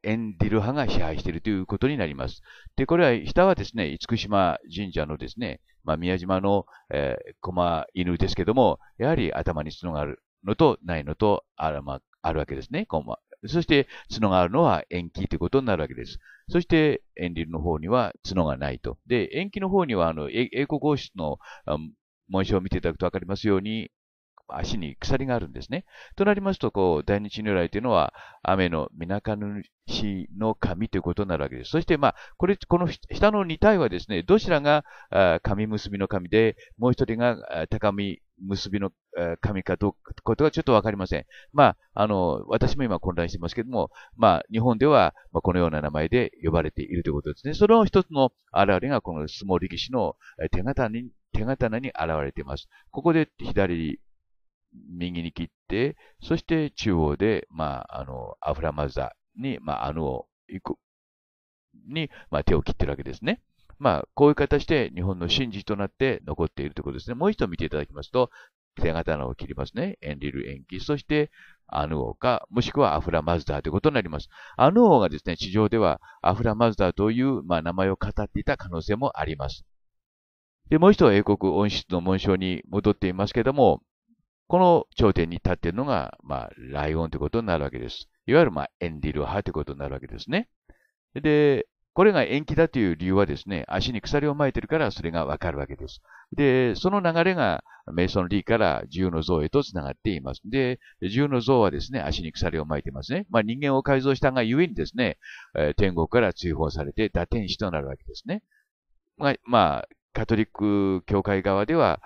エンディル派が支配しているということになります。で、これは、下はですね、厳島神社のですね、まあ、宮島の、えー、駒犬ですけども、やはり頭に角があるのとないのとある,、まあ、あるわけですね、駒そして、角があるのは延期ということになるわけです。そして、リルの方には角がないと。で、延期の方には、あの、英国王室の紋章を見ていただくとわかりますように、足に鎖があるんですね。となりますと、こう、大日如来というのは、雨のみなかぬしの神ということになるわけです。そして、まあ、これ、この下の2体はですね、どちらが神結びの神で、もう一人が高み結びの神かどうか、ことがちょっとわかりません。まあ、あの、私も今混乱してますけども、まあ、日本では、まあ、このような名前で呼ばれているということですね。その一つの現れが、この相撲力士の手形に、手刀に現れています。ここで左、右に切って、そして中央で、まあ、あの、アフラマザに、まあ、あの、に、まあ、手を切ってるわけですね。まあ、こういう形で日本の真珠となって残っているということですね。もう一度見ていただきますと、手刀を切りますね。エンリル延期。そして、アヌ王か、もしくはアフラマズダーということになります。アヌ王がですね、地上ではアフラマズダーという、まあ、名前を語っていた可能性もあります。で、もう一度英国音室の紋章に戻っていますけども、この頂点に立っているのが、まあ、ライオンということになるわけです。いわゆる、まあ、エンリル派ということになるわけですね。で、これが延期だという理由はですね、足に鎖を巻いてるからそれがわかるわけです。で、その流れが、瞑想の理から自由の像へと繋がっています。で、自由の像はですね、足に鎖を巻いてますね。まあ人間を改造したがゆえにですね、天国から追放されて打天使となるわけですね。まあ、まあ、カトリック教会側では、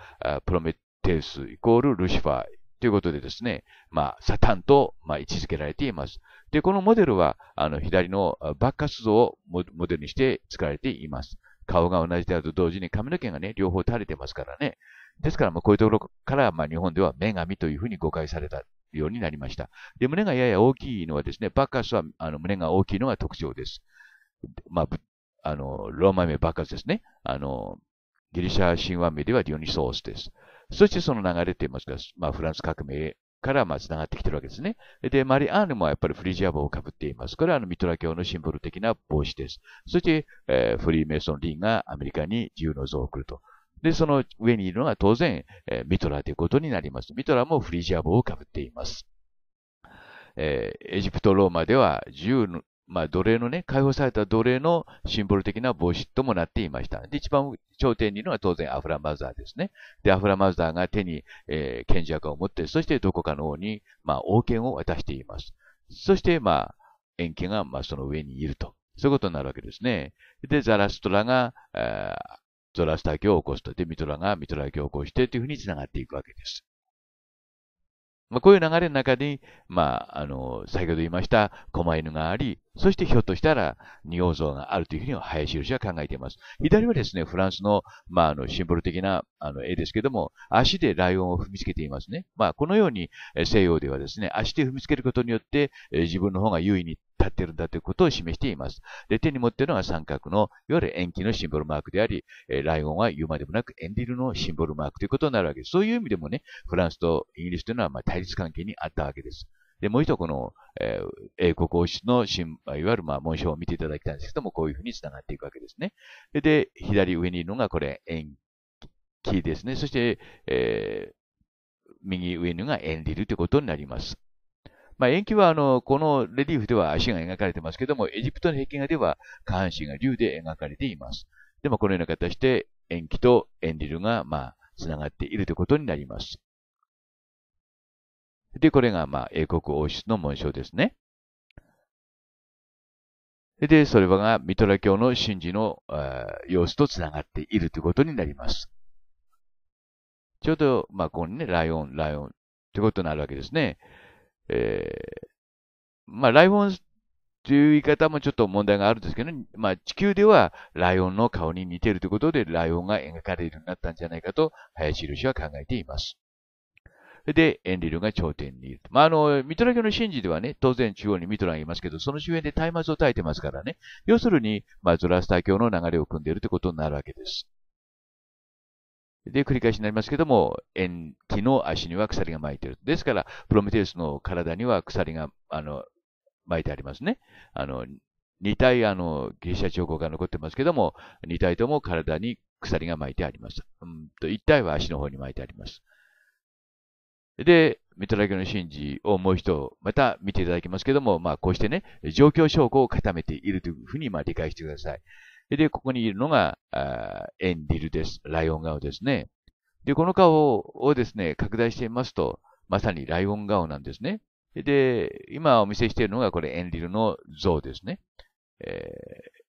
プロメテウスイコールルシファーということでですね、まあ、サタンと、まあ、位置づけられています。で、このモデルは、あの、左のバッカス像をモデルにして作られています。顔が同じであると同時に髪の毛がね、両方垂れてますからね。ですから、まあ、こういうところから、まあ、日本では女神というふうに誤解されたようになりました。で、胸がやや大きいのはですね、バッカスは、あの、胸が大きいのが特徴です。まあ、あの、ローマ名バッカスですね。あの、ギリシャ神話名ではディオニソースです。そしてその流れと言いますか、まあ、フランス革命からまあ繋がってきてるわけですね。で、マリアーヌもやっぱりフリージア帽をかぶっています。これはあのミトラ教のシンボル的な帽子です。そして、えー、フリーメイソン・リンがアメリカに自由の像を送ると。で、その上にいるのが当然、えー、ミトラということになります。ミトラもフリージア帽をかぶっています。えー、エジプト、ローマでは自由のまあ、奴隷のね、解放された奴隷のシンボル的な帽子ともなっていました。で、一番頂点にいるのは当然アフラマザーですね。で、アフラマザーが手に、えー、剣尺を持って、そしてどこかの王に、まあ、王権を渡しています。そして、まあ、円家が、まあ、その上にいると。そういうことになるわけですね。で、ザラストラが、えゾラスター教を起こすと。で、ミトラがミトラ教を起こしてというふうに繋がっていくわけです。まあ、こういう流れの中で、まあ、あの、先ほど言いました狛犬があり、そしてひょっとしたら仁王像があるというふうに林博は考えています。左はですね、フランスの、まあ、あの、シンボル的な、あの、絵ですけども、足でライオンを踏みつけていますね。まあ、このように西洋ではですね、足で踏みつけることによって、自分の方が優位に立ってるんだということを示しています。で、手に持っているのが三角の、いわゆる延期のシンボルマークであり、えー、ライオンは言うまでもなくエンディルのシンボルマークということになるわけです。そういう意味でもね、フランスとイギリスというのはま対立関係にあったわけです。で、もう一度この、えー、英国王室のいわゆるまあ文章を見ていただきたいんですけども、こういうふうに繋がっていくわけですね。で、で左上にいるのがこれ、円キですね。そして、えー、右上のがエンリルということになります。まあ、延期はあの、このレリーフでは足が描かれてますけども、エジプトの壁画では下半身が竜で描かれています。で、も、このような形で延期とエンリルが、まあ、繋がっているということになります。で、これが、まあ、英国王室の紋章ですね。で、それはがミトラ教の神事の様子と繋がっているということになります。ちょうど、まあ、ここにね、ライオン、ライオンということになるわけですね。えー、まあ、ライオンという言い方もちょっと問題があるんですけど、まあ、地球ではライオンの顔に似ているということで、ライオンが描かれるようになったんじゃないかと、林博士は考えています。で、エンリルが頂点にいる。まあ、あの、ミトラ教の神事ではね、当然中央にミトラがいますけど、その周辺で松明を焚いてますからね、要するに、まあ、ゾラスター教の流れを組んでいるということになるわけです。で、繰り返しになりますけども、縁期の足には鎖が巻いている。ですから、プロメテウスの体には鎖が、あの、巻いてありますね。あの、2体、あの、ギリシャ彫刻が残ってますけども、2体とも体に鎖が巻いてあります。うんと、1体は足の方に巻いてあります。で、ミトラギの神事をもう一度、また見ていただきますけども、まあ、こうしてね、状況証拠を固めているというふうに、まあ、理解してください。で、ここにいるのが、エンディルです。ライオン顔ですね。で、この顔をですね、拡大してみますと、まさにライオン顔なんですね。で、今お見せしているのがこれエンリルの像ですね。えー、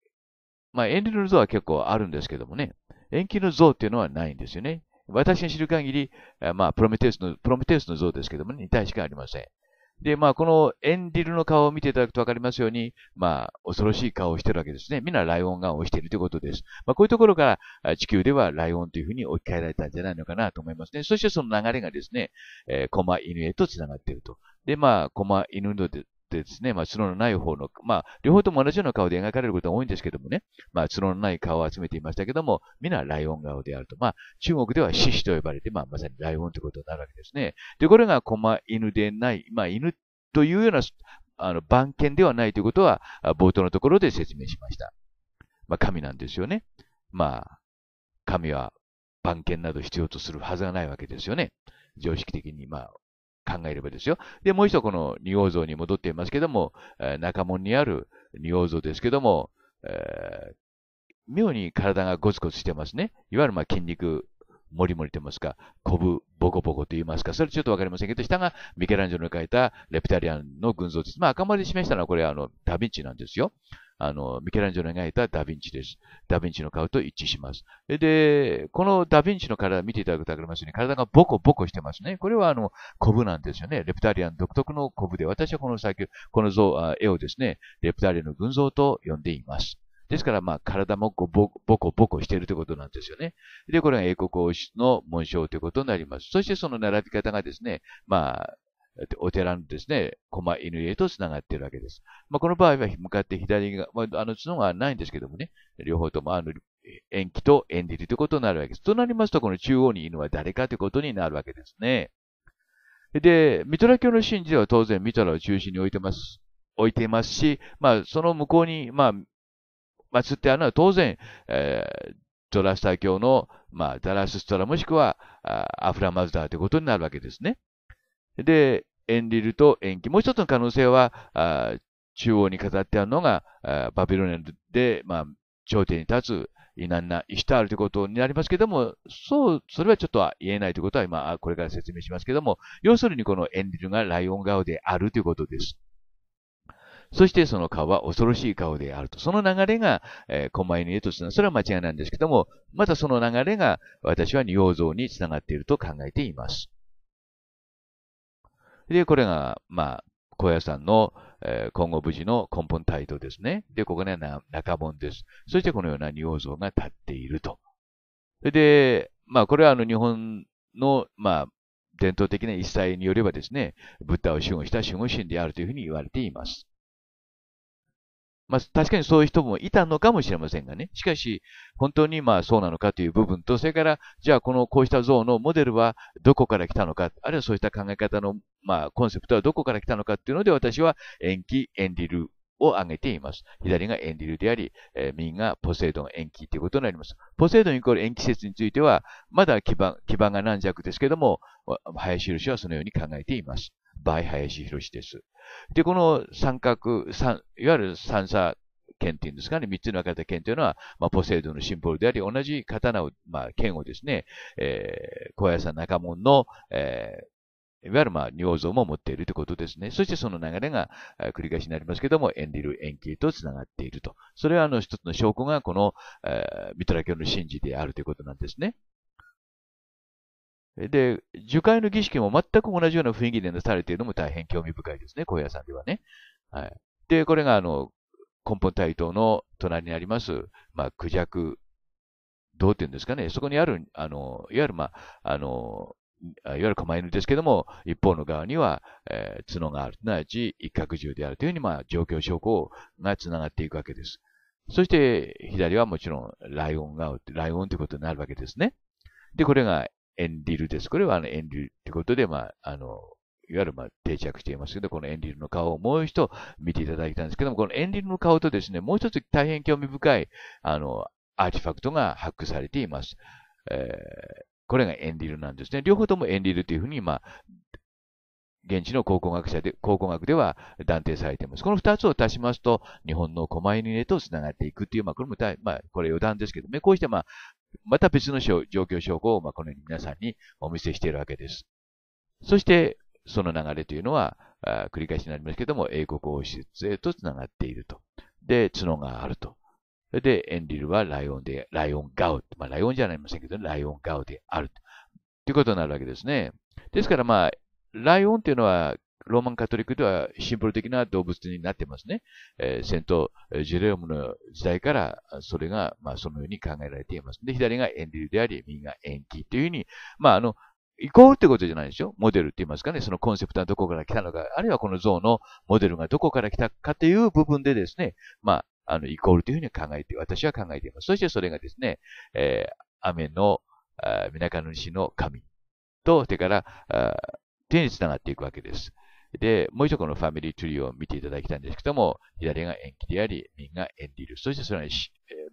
まあエンリルの像は結構あるんですけどもね、延期の像っていうのはないんですよね。私が知る限り、まあプロメテウスの、プロメテウスの像ですけども、ね、2体しかありません。で、まあ、このエンリルの顔を見ていただくとわかりますように、まあ、恐ろしい顔をしてるわけですね。みんなライオンが押しているということです。まあ、こういうところから地球ではライオンというふうに置き換えられたんじゃないのかなと思いますね。そしてその流れがですね、えー、コマ犬へと繋がっていると。で、まあ、コマ犬のってですね、まあ、角のない方の、まあ、両方とも同じような顔で描かれることが多いんですけどもね、まあ、角のない顔を集めていましたけども、皆ライオン顔であると。まあ、中国では獅子と呼ばれて、まあ、まさにライオンということになるわけですね。で、これが狛犬でない、まあ、犬というような、あの、番犬ではないということは、冒頭のところで説明しました。まあ、神なんですよね。まあ、神は番犬など必要とするはずがないわけですよね。常識的に、まあ、考えればですよ。で、もう一度この仁王像に戻っていますけども、えー、中門にある仁王像ですけども、えー、妙に体がゴツゴツしてますね。いわゆるまあ筋肉、もりもりと言いますか、こぶ、ボコボコと言いますか、それちょっとわかりませんけど、下がミケランジェロの描いたレプタリアンの群像です。まあ、赤丸で示したのはこれ、あの、ダヴィンチなんですよ。あの、ミケランジェロが描いたダヴィンチです。ダヴィンチの顔と一致します。で、このダヴィンチの体見ていただくと分かりますように、体がボコボコしてますね。これはあの、コブなんですよね。レプタリアン独特のコブで、私はこの先、この像、絵をですね、レプタリアンの群像と呼んでいます。ですから、まあ、体もボコボコしているということなんですよね。で、これが英国王室の紋章ということになります。そしてその並び方がですね、まあ、お寺のですね、駒犬へと繋がっているわけです。まあ、この場合は向かって左が、まあ、あの角がないんですけどもね、両方ともあの延期と縁切りということになるわけです。となりますと、この中央に犬は誰かということになるわけですね。で、ミトラ教の神事では当然ミトラを中心に置いてます、置いていますし、まあ、その向こうに、まあ、祀ってあるのは当然、えー、ゾラスター教の、まあ、ダラスストラもしくは、アフラマズダーということになるわけですね。で、エンリルと延期。もう一つの可能性は、中央に飾ってあるのが、バビロニルで、まあ、頂点に立つ、イナンナ、イシタールということになりますけども、そう、それはちょっとは言えないということは今、これから説明しますけども、要するにこのエンリルがライオン顔であるということです。そしてその顔は恐ろしい顔であると。その流れが、えー、狛犬へとつながる。それは間違いなんですけども、またその流れが私は仁王像につながっていると考えています。で、これが、まあ、高野山の、え今後無事の根本態度ですね。で、ここが、ね、中門です。そしてこのような仁王像が立っていると。それで、まあ、これはあの日本の、まあ、伝統的な一切によればですね、ブッダを守護した守護神であるというふうに言われています。まあ、確かにそういう人もいたのかもしれませんがね。しかし、本当にまあそうなのかという部分と、それから、じゃあこのこうした像のモデルはどこから来たのか、あるいはそうした考え方のまあコンセプトはどこから来たのかっていうので、私は延期、エンリルを挙げています。左がエンリルであり、えー、右がポセイドン延期ということになります。ポセイドンイコール延期説については、まだ基盤、基盤が軟弱ですけども、林印はそのように考えています。倍林シです。で、この三角、三、いわゆる三叉剣っていうんですかね、三つの分かれた剣というのは、まあ、ポセイドのシンボルであり、同じ刀を、まあ、剣をですね、えー、小屋さん中門の、えー、いわゆるまあ、尿像も持っているということですね。そしてその流れが繰り返しになりますけども、エンリル、円形と繋がっていると。それはあの一つの証拠がこの、えー、ミトラ教の神事であるということなんですね。で、樹海の儀式も全く同じような雰囲気でなされているのも大変興味深いですね、高野山ではね。はい。で、これが、あの、根本大等の隣にあります、まあ、クジャク、どうっていうんですかね、そこにある、あの、いわゆる、まあ、あの、いわゆる狛犬ですけども、一方の側には、えー、角がある、すなわち一角獣であるというふうに、まあ、状況証拠が繋がっていくわけです。そして、左はもちろん、ライオンが、ライオンということになるわけですね。で、これがエンリルです。これはあのエンリルということで、まあ、あの、いわゆるまあ定着していますけど、このエンリルの顔をもう一度見ていただいたんですけども、このエンリルの顔とですね、もう一つ大変興味深い、あの、アーティファクトが発掘されています。えー、これがエンリルなんですね。両方ともエンリルというふうに、まあ、現地の考古学者で、考古学では断定されています。この二つを足しますと、日本の狛犬へと繋がっていくっていう、まあ、これもまあ、これ余談ですけどね、こうしてまあ、また別の状況証拠を、まあ、このように皆さんにお見せしているわけです。そして、その流れというのは、あ繰り返しになりますけども、英国王室へとつながっていると。で、角があると。で、エンリルはライオンで、ライオンガウ、まあ、ライオンじゃありませんけど、ライオンガウであると。ということになるわけですね。ですから、まあ、ライオンというのはローマンカトリックではシンボル的な動物になってますね。えー、セント・ジェレオムの時代から、それが、まあ、そのように考えられています。で、左がエンリルであり、右がエンキというふうに、まあ、あの、イコールってことじゃないでしょモデルって言いますかね。そのコンセプトはどこから来たのか、あるいはこの像のモデルがどこから来たかという部分でですね、まあ、あの、イコールというふうに考えて、私は考えています。そしてそれがですね、えー、雨の、みなかの西の神と、手から、手につながっていくわけです。で、もう一度このファミリーツリーを見ていただきたいんですけども、左が延期であり、右がエンディル。そしてそれは、えー、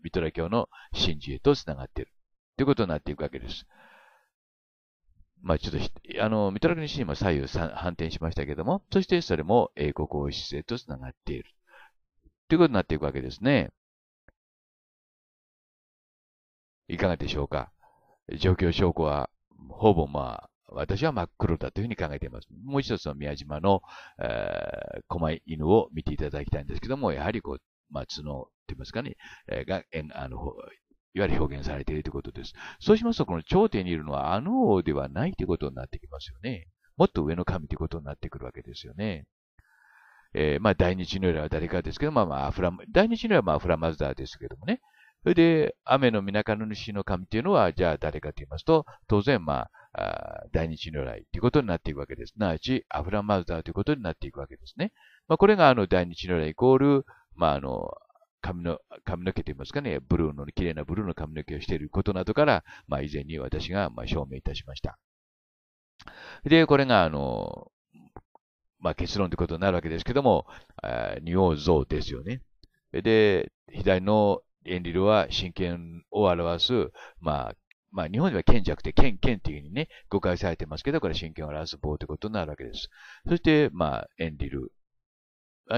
ミトラ教の真珠へと繋がっている。ということになっていくわけです。まあちょっと、あの、ミトラ教の真珠も左右反転しましたけども、そしてそれも英国王室へと繋がっている。ということになっていくわけですね。いかがでしょうか状況証拠は、ほぼまあ、私は真っ黒だというふうに考えています。もう一つの宮島の、えー、狛犬を見ていただきたいんですけども、やはりこう、まあ、角って言いますかね、えー、が、えあの、いわゆる表現されているということです。そうしますと、この頂点にいるのはあの王ではないということになってきますよね。もっと上の神ということになってくるわけですよね。えー、まあ、大日如来は誰かですけど、まあまあ、アフラ、大日如来はまあ、アフラマズダーですけどもね。それで、雨の港の主の神というのは、じゃあ誰かと言いますと、当然、まあ、大日如来ということになっていくわけです。なわち、アフラマルダーということになっていくわけですね。まあ、これがあの大日如来イコール、まあ、あの髪の髪の毛といいますかね、ブルーの、綺麗なブルーの髪の毛をしていることなどから、まあ、以前に私がまあ証明いたしました。で、これがあの、まあ、結論ということになるわけですけども、二王像ですよね。で、左のエンリルは真剣を表す、まあ、まあ、日本では剣弱で剣剣っていうふうにね、誤解されてますけど、これ真剣を表す棒ということになるわけです。そして、まあ、エンリル。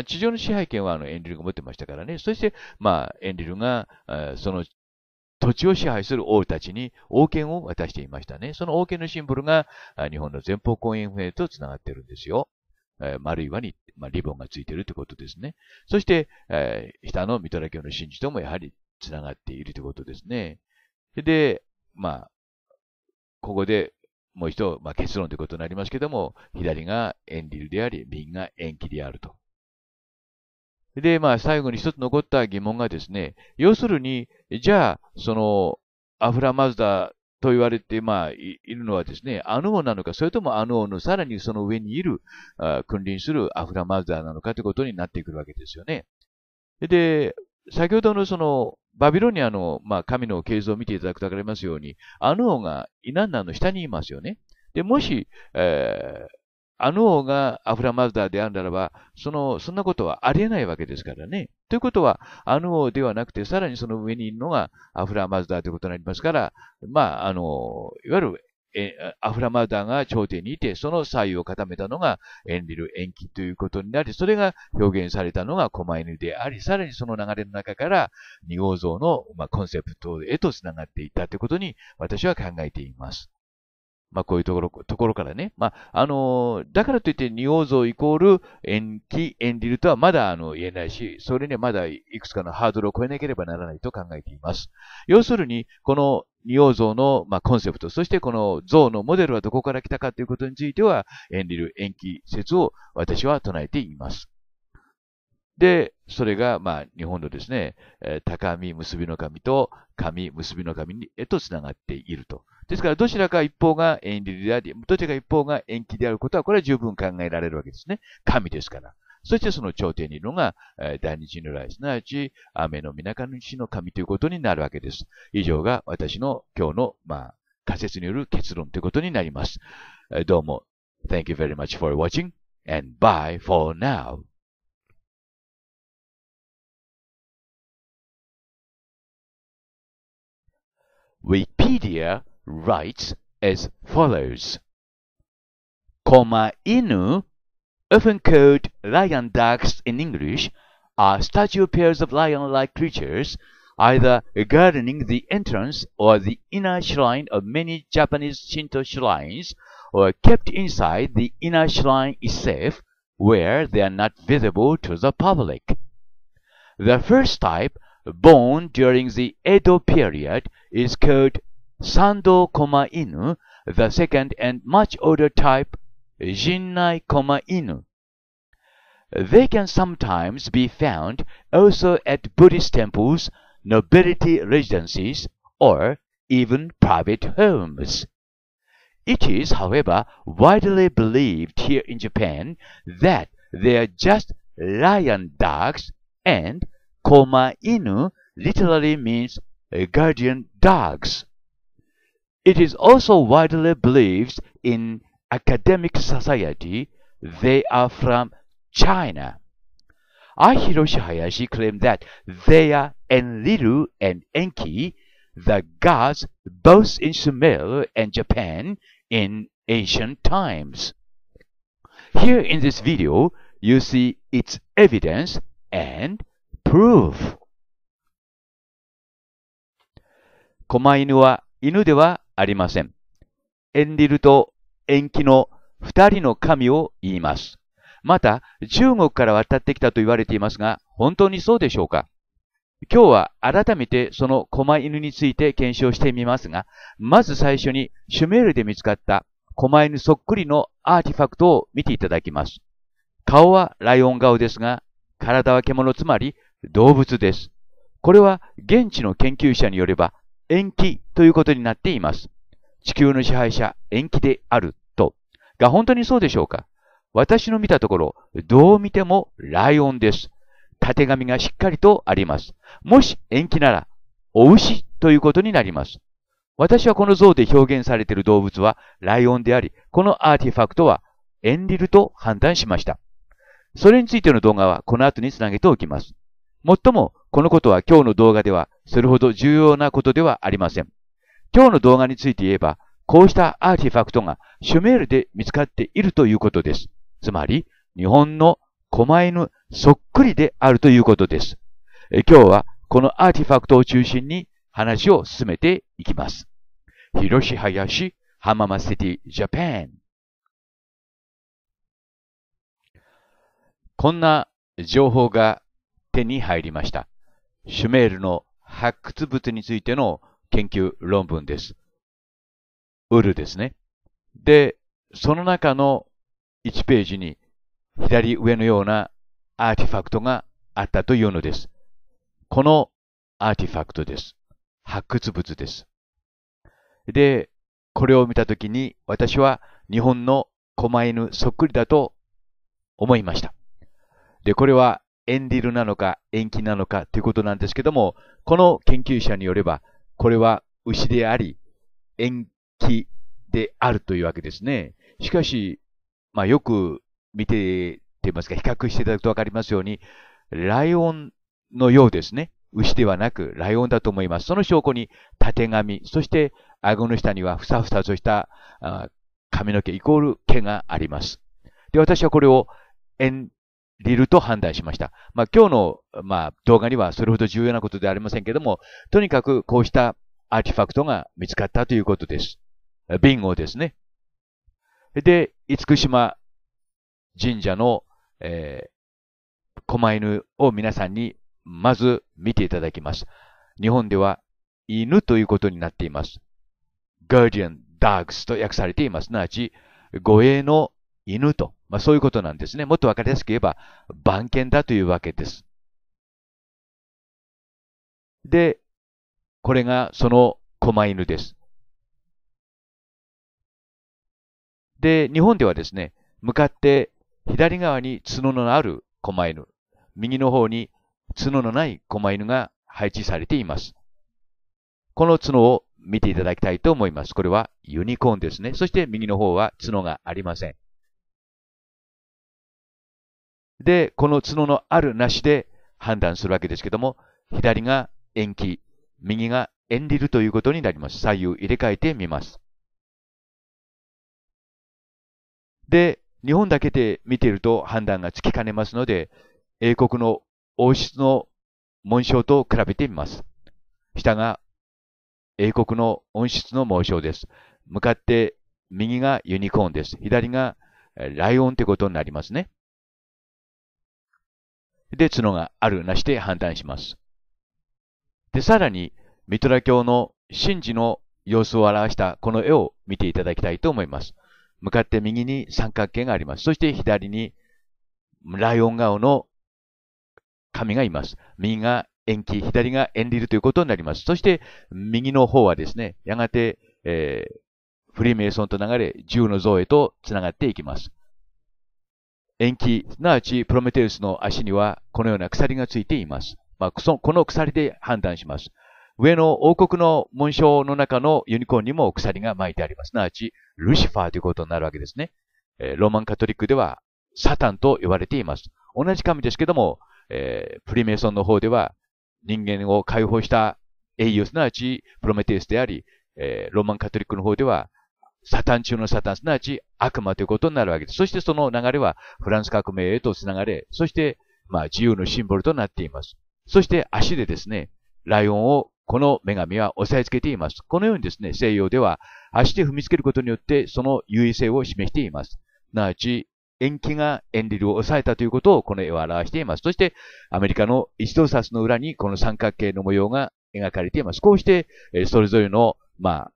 地上の支配権はあのエンリルが持ってましたからね。そして、まあ、エンリルが、その土地を支配する王たちに王権を渡していましたね。その王権のシンボルが日本の前方後円兵と繋がってるんですよ。丸い輪に、まあ、リボンがついてるってことですね。そして、下のミトラ教の神事ともやはり繋がっているということですね。で、まあ、ここでもう一度、まあ、結論ということになりますけども、左が円ルであり、右がンキであると。で、まあ、最後に一つ残った疑問がですね、要するに、じゃあ、その、アフラマズダと言われて、まあい、るのはですね、アヌオなのか、それともアヌオのさらにその上にいる、あ君臨するアフラマズダなのかということになってくるわけですよね。で、先ほどのその、バビロニアの、まあ、神の形像を見ていただくと分かりますように、アヌ王がイナンナの下にいますよね。で、もし、えー、アヌ王がアフラマズダーであるならば、その、そんなことはありえないわけですからね。ということは、アヌ王ではなくて、さらにその上にいるのがアフラマズダーということになりますから、まあ、あの、いわゆるアフラマダが頂点にいて、その左右を固めたのがエンリル、延期ということになり、それが表現されたのが狛犬であり、さらにその流れの中から二号像の、コンセプトへと繋がっていったということに私は考えています。まあ、こういうところ、ところからね。まあ、あのー、だからといって二王像イコール延期、延リルとはまだあの言えないし、それにはまだいくつかのハードルを超えなければならないと考えています。要するに、この仁王像の、まあ、コンセプト、そしてこの像のモデルはどこから来たかということについては、エンリル延期説を私は唱えています。で、それが、まあ、日本のですね、高み結びの神と神結びの神にへと繋がっていると。ですから、どちらか一方がエンリルであり、どちらか一方が延期であることは、これは十分考えられるわけですね。神ですから。そしてその頂点にいるのが、えー、第二人類、すなわち、雨の皆主の神ということになるわけです。以上が私の今日の、まあ、仮説による結論ということになります。えどうも、Thank you very much for watching and bye for now. Wikipedia writes as follows. コマ犬 often called lion ducks in English, are statue pairs of lion-like creatures, either guarding the entrance or the inner shrine of many Japanese Shinto shrines, or kept inside the inner shrine itself, where they are not visible to the public. The first type, born during the Edo period, is called Sando Koma Inu, the second and much older type jinnai, inu. They can sometimes be found also at Buddhist temples, nobility residences, or even private homes. It is, however, widely believed here in Japan that they are just lion dogs and koma inu literally means guardian dogs. It is also widely believed in academic society, they are from China. Ahiroshi Hayashi claimed that they are Enlil and Enki, the gods both in Sumer and Japan in ancient times. Here in this video, you see its evidence and proof. to 延期の二人の神を言います。また、中国から渡ってきたと言われていますが、本当にそうでしょうか今日は改めてその狛犬について検証してみますが、まず最初にシュメールで見つかった狛犬そっくりのアーティファクトを見ていただきます。顔はライオン顔ですが、体は獣つまり動物です。これは現地の研究者によれば延期ということになっています。地球の支配者延期であるが本当にそうでしょうか私の見たところ、どう見てもライオンです。縦紙がしっかりとあります。もし延期なら、お牛ということになります。私はこの像で表現されている動物はライオンであり、このアーティファクトはエンリルと判断しました。それについての動画はこの後につなげておきます。もっとも、このことは今日の動画ではそれほど重要なことではありません。今日の動画について言えば、こうしたアーティファクトがシュメールで見つかっているということです。つまり、日本の狛犬そっくりであるということです。今日はこのアーティファクトを中心に話を進めていきます。広し林浜松シティジャパンこんな情報が手に入りました。シュメールの発掘物についての研究論文です。ウルですね。で、その中の1ページに左上のようなアーティファクトがあったというのです。このアーティファクトです。発掘物です。で、これを見たときに私は日本の狛犬そっくりだと思いました。で、これはエンディルなのか延期なのかということなんですけども、この研究者によれば、これは牛であり、延木であるというわけですね。しかし、まあ、よく見てと言いますか、比較していただくとわかりますように、ライオンのようですね。牛ではなく、ライオンだと思います。その証拠に、たてがみ、そして、顎の下にはふさふさとした髪の毛イコール毛があります。で、私はこれをエンリルと判断しました。まあ、今日の、まあ、動画にはそれほど重要なことではありませんけども、とにかくこうしたアーティファクトが見つかったということです。瓶をですね。で、厳島神社の、えー、狛犬を皆さんにまず見ていただきます。日本では犬ということになっています。guardian dogs と訳されています。すなわち、護衛の犬と、まあ、そういうことなんですね。もっとわかりやすく言えば、番犬だというわけです。で、これがその狛犬です。で、日本ではですね、向かって左側に角のある狛犬、右の方に角のない狛犬が配置されています。この角を見ていただきたいと思います。これはユニコーンですね。そして右の方は角がありません。で、この角のあるなしで判断するわけですけども、左が延期、右が延リルということになります。左右入れ替えてみます。で、日本だけで見ていると判断がつきかねますので、英国の王室の紋章と比べてみます。下が英国の温室の紋章です。向かって右がユニコーンです。左がライオンってことになりますね。で、角があるなしで判断します。で、さらに、ミトラ教の神事の様子を表したこの絵を見ていただきたいと思います。向かって右に三角形があります。そして左にライオン顔の神がいます。右が延期、左がンリルということになります。そして右の方はですね、やがて、えー、フリーメイソンと流れ、銃の像へと繋がっていきます。延期、すなわちプロメテウスの足にはこのような鎖がついています。まあ、この鎖で判断します。上の王国の紋章の中のユニコーンにも鎖が巻いてあります。すなわち、ルシファーということになるわけですね。えー、ローマンカトリックではサタンと呼ばれています。同じ神ですけども、えー、プリメイソンの方では人間を解放した英雄、すなわちプロメテウスであり、えー、ローマンカトリックの方ではサタン中のサタン、すなわち悪魔ということになるわけです。そしてその流れはフランス革命へと繋がれ、そして、まあ、自由のシンボルとなっています。そして足でですね、ライオンをこの女神は押さえつけています。このようにですね、西洋では足で踏みつけることによってその優位性を示しています。すなわち、延期がエンリルを抑えたということをこの絵は表しています。そして、アメリカの一度札の裏にこの三角形の模様が描かれています。こうして、それぞれの、ま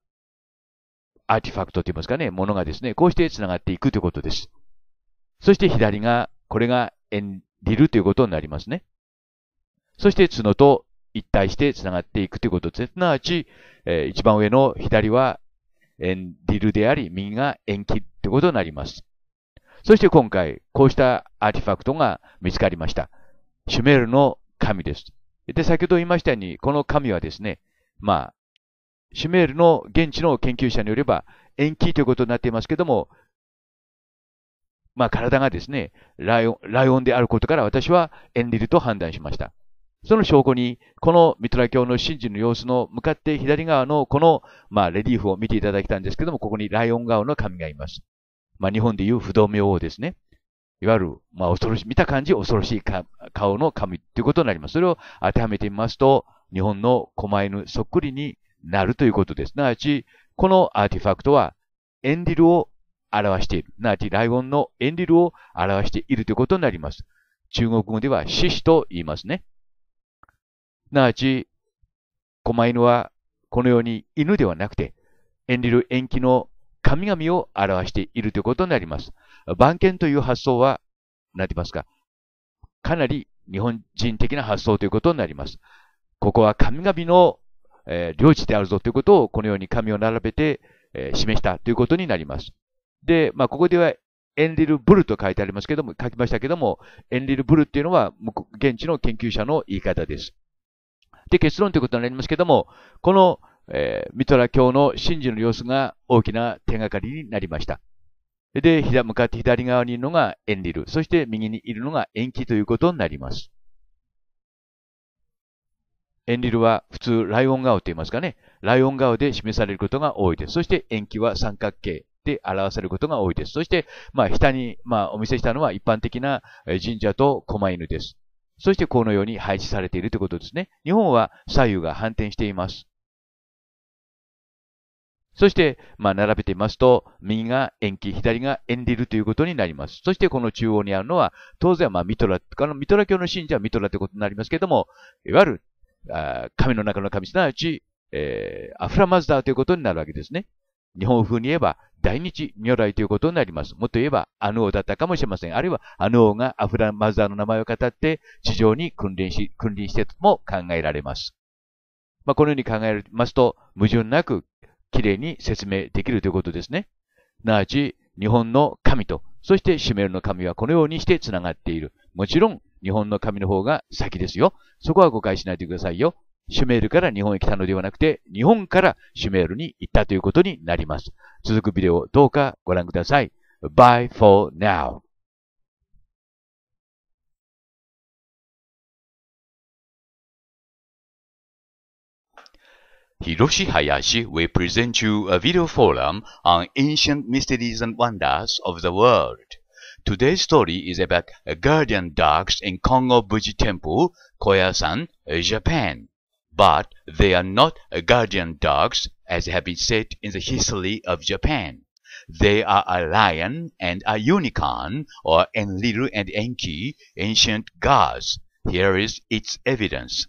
あ、アーティファクトといいますかね、ものがですね、こうして繋がっていくということです。そして左が、これがエンリルということになりますね。そして角と一体して繋がっていくということです。すなわち、えー、一番上の左はンディルであり、右が延期ってことになります。そして今回、こうしたアーティファクトが見つかりました。シュメールの神です。で、先ほど言いましたように、この神はですね、まあ、シュメールの現地の研究者によれば、延期ということになっていますけども、まあ体がですね、ライオン、ライオンであることから私はエンリルと判断しました。その証拠に、このミトラ教の真珠の様子の向かって左側のこの、まあ、レリーフを見ていただきたんですけども、ここにライオン顔の神がいます。まあ、日本でいう不動明王ですね。いわゆる、まあ、恐ろし見た感じ恐ろしい顔の神ということになります。それを当てはめてみますと、日本の狛犬そっくりになるということです。なわち、このアーティファクトは、エンリルを表している。なあち、ライオンのエンリルを表しているということになります。中国語では獅子と言いますね。なわち、狛犬はこのように犬ではなくて、ンリル縁起の神々を表しているということになります。番犬という発想は、な言いますか、かなり日本人的な発想ということになります。ここは神々の、えー、領地であるぞということを、このように神を並べて、えー、示したということになります。で、まあ、ここでは、エンリルブルと書いてありますけども、書きましたけども、エンリルブルっていうのは、現地の研究者の言い方です。で、結論ということになりますけども、この、えー、ミトラ教の真珠の様子が大きな手がかりになりました。で、向かって左側にいるのがエンリル、そして右にいるのが延期ということになります。エンリルは普通ライオン顔と言いますかね、ライオン顔で示されることが多いです。そして延期は三角形で表されることが多いです。そして、まあ、下に、まあ、お見せしたのは一般的な神社と狛犬です。そしてこのように配置されているということですね。日本は左右が反転しています。そして、まあ、並べてみますと、右が延期、左が円リルということになります。そして、この中央にあるのは、当然、まあ、ミトラ、このミトラ教の信者はミトラということになりますけれども、いわゆる、あ神の中の神、すなわち、えー、アフラマズダーということになるわけですね。日本風に言えば、大日如来ということになります。もっと言えば、あの王だったかもしれません。あるいは、あの王がアフラマザーの名前を語って、地上に君臨し、君臨してとも考えられます。まあ、このように考えますと、矛盾なく、きれいに説明できるということですね。すなわち、日本の神と、そしてシュメールの神はこのようにして繋がっている。もちろん、日本の神の方が先ですよ。そこは誤解しないでくださいよ。シュメールから日本へ来たのではなくて、日本からシュメールに行ったということになります。続くビデオ、どうかご覧ください。Bye for now. Hiroshi Hayashi will present you a video forum on ancient mysteries and wonders of the world. Today's story is about guardian dogs in Kongo Buji Temple, Koyasan, Japan. but they are not guardian dogs, as have been said in the history of Japan. They are a lion and a unicorn, or Enlil and Enki, ancient gods. Here is its evidence.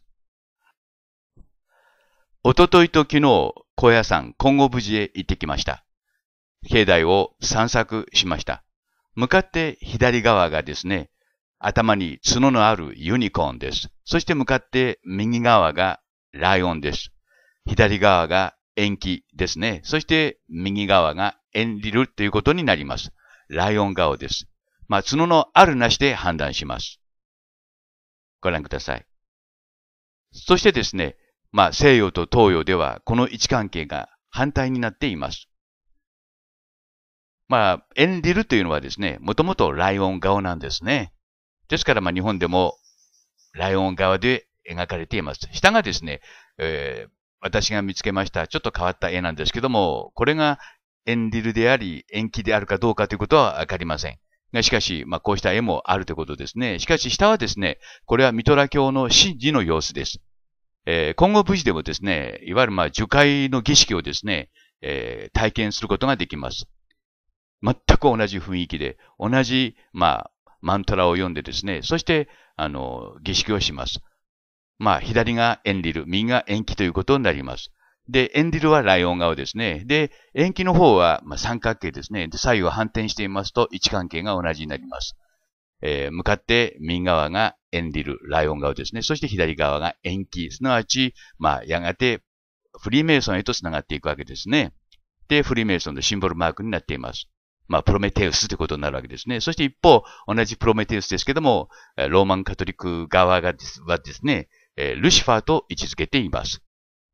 おとといと昨日、高野山今後無事へ行ってきました。境内を散策しました。向かって左側がですね、頭に角のあるユニコーンです。そして向かって右側がライオンです。左側が延期ですね。そして右側が縁リルということになります。ライオン顔です。まあ、角のあるなしで判断します。ご覧ください。そしてですね、まあ、西洋と東洋ではこの位置関係が反対になっています。まあ、エンリルというのはですね、もともとライオン顔なんですね。ですから、まあ、日本でもライオン側で描かれています。下がですね、えー、私が見つけました、ちょっと変わった絵なんですけども、これがエンディルであり、延期であるかどうかということはわかりません。しかし、まあ、こうした絵もあるということですね。しかし、下はですね、これはミトラ教の神事の様子です。えー、今後無事でもですね、いわゆるまあ、樹海の儀式をですね、えー、体験することができます。全く同じ雰囲気で、同じ、まあ、マントラを読んでですね、そして、あの、儀式をします。まあ、左がエンリル、右が延期ということになります。で、エンリルはライオン側ですね。で、延期の方は、まあ、三角形ですね。で、左右反転していますと位置関係が同じになります。えー、向かって右側がエンリル、ライオン側ですね。そして左側が延期、すなわち、まあ、やがてフリーメイソンへと繋がっていくわけですね。で、フリーメイソンのシンボルマークになっています。まあ、プロメテウスということになるわけですね。そして一方、同じプロメテウスですけども、ローマンカトリック側がですはですね、えルシファーと位置づけています。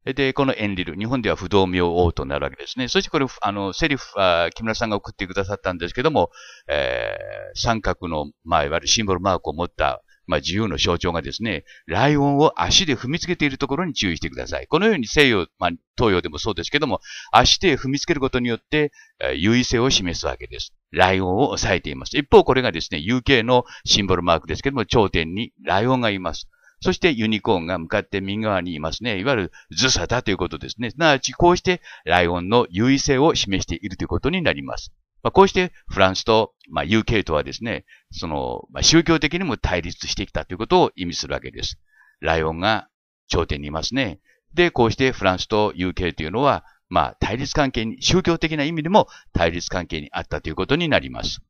で、このエンリル、日本では不動明王となるわけですね。そしてこれ、あの、セリフ、あ木村さんが送ってくださったんですけども、えー、三角の、まあ、いわゆるシンボルマークを持った、まあ、自由の象徴がですね、ライオンを足で踏みつけているところに注意してください。このように西洋、まあ、東洋でもそうですけども、足で踏みつけることによって、えー、優位性を示すわけです。ライオンを抑えています。一方、これがですね、UK のシンボルマークですけども、頂点にライオンがいます。そしてユニコーンが向かって右側にいますね。いわゆるズサだということですね。すなわち、こうしてライオンの優位性を示しているということになります。まあ、こうしてフランスと、まあ、UK とはですね、その、まあ、宗教的にも対立してきたということを意味するわけです。ライオンが頂点にいますね。で、こうしてフランスと UK というのは、まあ、対立関係に、宗教的な意味でも対立関係にあったということになります。